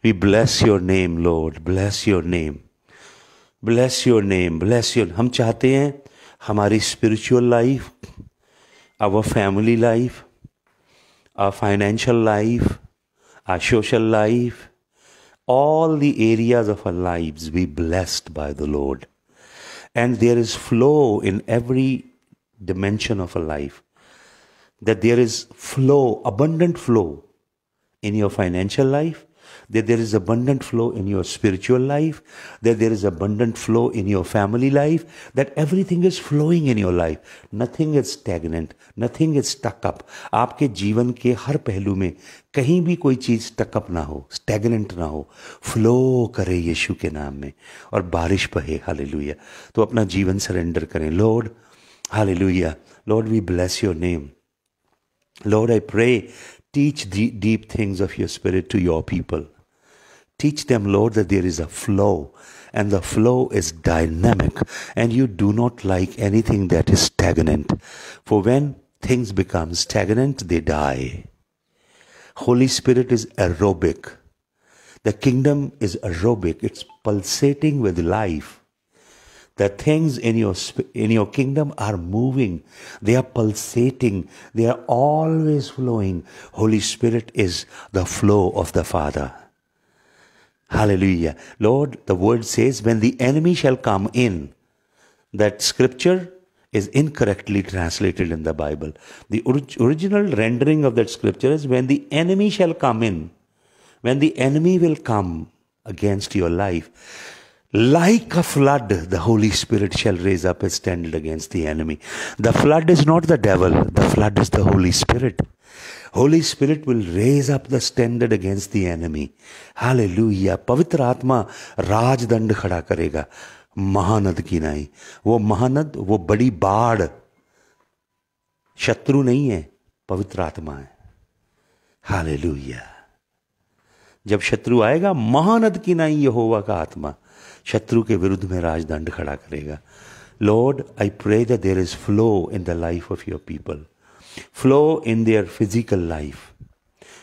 we bless your name Lord bless your name bless your name bless your हम चाहते हैं हमारी spiritual life our family life our financial life our social life, all the areas of our lives be blessed by the Lord. And there is flow in every dimension of our life. That there is flow, abundant flow in your financial life, that there is abundant flow in your spiritual life, that there is abundant flow in your family life, that everything is flowing in your life. Nothing is stagnant, nothing is stuck up. आपके जीवन के हर पहलू में कहीं भी कोई चीज़ stuck up ना हो stagnant ना हो flow करे यीशु के नाम में और बारिश बहे हालेलुया तो अपना जीवन सरेंडर करें Lord hallelujah Lord we bless your name Lord I pray teach deep things of your spirit to your people. Teach them, Lord, that there is a flow and the flow is dynamic and you do not like anything that is stagnant. For when things become stagnant, they die. Holy Spirit is aerobic. The kingdom is aerobic. It's pulsating with life. The things in your, in your kingdom are moving. They are pulsating. They are always flowing. Holy Spirit is the flow of the Father. Hallelujah. Lord, the word says, when the enemy shall come in, that scripture is incorrectly translated in the Bible. The original rendering of that scripture is, when the enemy shall come in, when the enemy will come against your life, like a flood, the Holy Spirit shall raise up his standard against the enemy. The flood is not the devil, the flood is the Holy Spirit. Holy Spirit will raise up the standard against the enemy hallelujah पवित्र आत्मा राजदंड खड़ा करेगा महानद की नाई वो महानद वो बड़ी बाढ़ शत्रु नहीं है पवित्र आत्मा है हालेलुया जब शत्रु आएगा महानद की नाई यहोवा का आत्मा शत्रु के विरुद्ध में राजदंड खड़ा करेगा Lord I pray that there is flow in the life of your people flow in their physical life.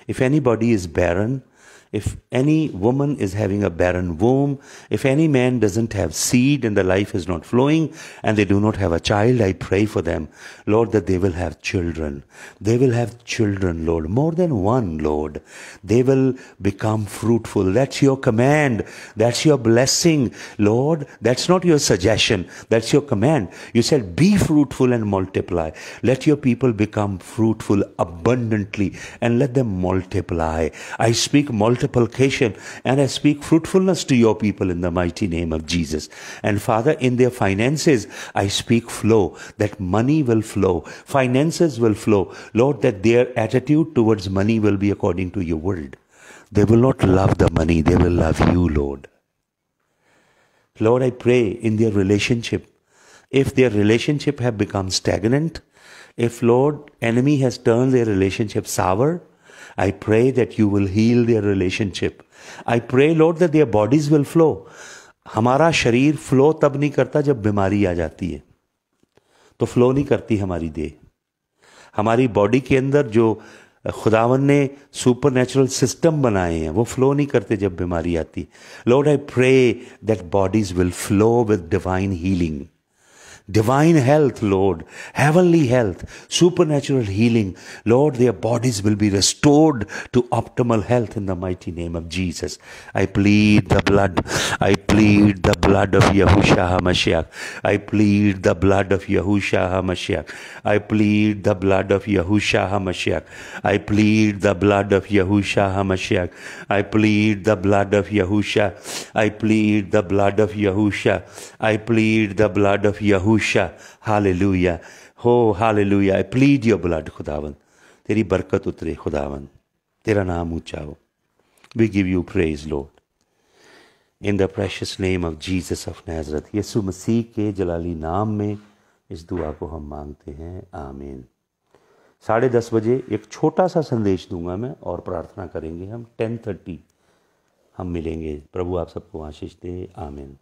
If anybody is barren, if any woman is having a barren womb, if any man doesn't have seed and the life is not flowing and they do not have a child, I pray for them, Lord, that they will have children. They will have children, Lord, more than one, Lord. They will become fruitful. That's your command. That's your blessing, Lord. That's not your suggestion. That's your command. You said, be fruitful and multiply. Let your people become fruitful abundantly and let them multiply. I speak multiply multiplication. And I speak fruitfulness to your people in the mighty name of Jesus. And Father, in their finances, I speak flow, that money will flow, finances will flow. Lord, that their attitude towards money will be according to your word. They will not love the money, they will love you, Lord. Lord, I pray in their relationship, if their relationship have become stagnant, if Lord, enemy has turned their relationship sour, I pray that you will heal their relationship. I pray, Lord, that their bodies will flow. हमारा शरीर flow तब नहीं करता जब बीमारी आ जाती है तो फ्लो नहीं करती हमारी देह हमारी बॉडी के अंदर जो खुदावन ने सुपर नेचुरल सिस्टम बनाए हैं वो फ्लो नहीं करते जब बीमारी आती Lord I pray that bodies will flow with divine healing divine health, Lord, heavenly health, supernatural healing. Lord, their bodies will be restored to optimal health in the mighty name of Jesus. I plead the blood. I plead the blood of Yahushua HaMashiach. I plead the blood of Yahushua HaMashiach. I plead the blood of Yahushua HaMashiach. I plead the blood of Yahushua HaMashiach. I plead the blood of Yahusha. I plead the blood of Yahusha. I plead the blood of Yahusha. Yahusha hallelujah हो hallelujah I plead your blood खुदावन तेरी बरकत उतरे खुदावन तेरा नाम ऊंचा हो we give you praise Lord in the precious name of Jesus of Nazareth Yesu Masih के जलाली नाम में इस दुआ को हम मांगते हैं आमीन साढ़े दस बजे एक छोटा सा संदेश दूंगा मैं और प्रार्थना करेंगे हम टेन थर्टी हम मिलेंगे प्रभु आप सबको आशीष दे आमीन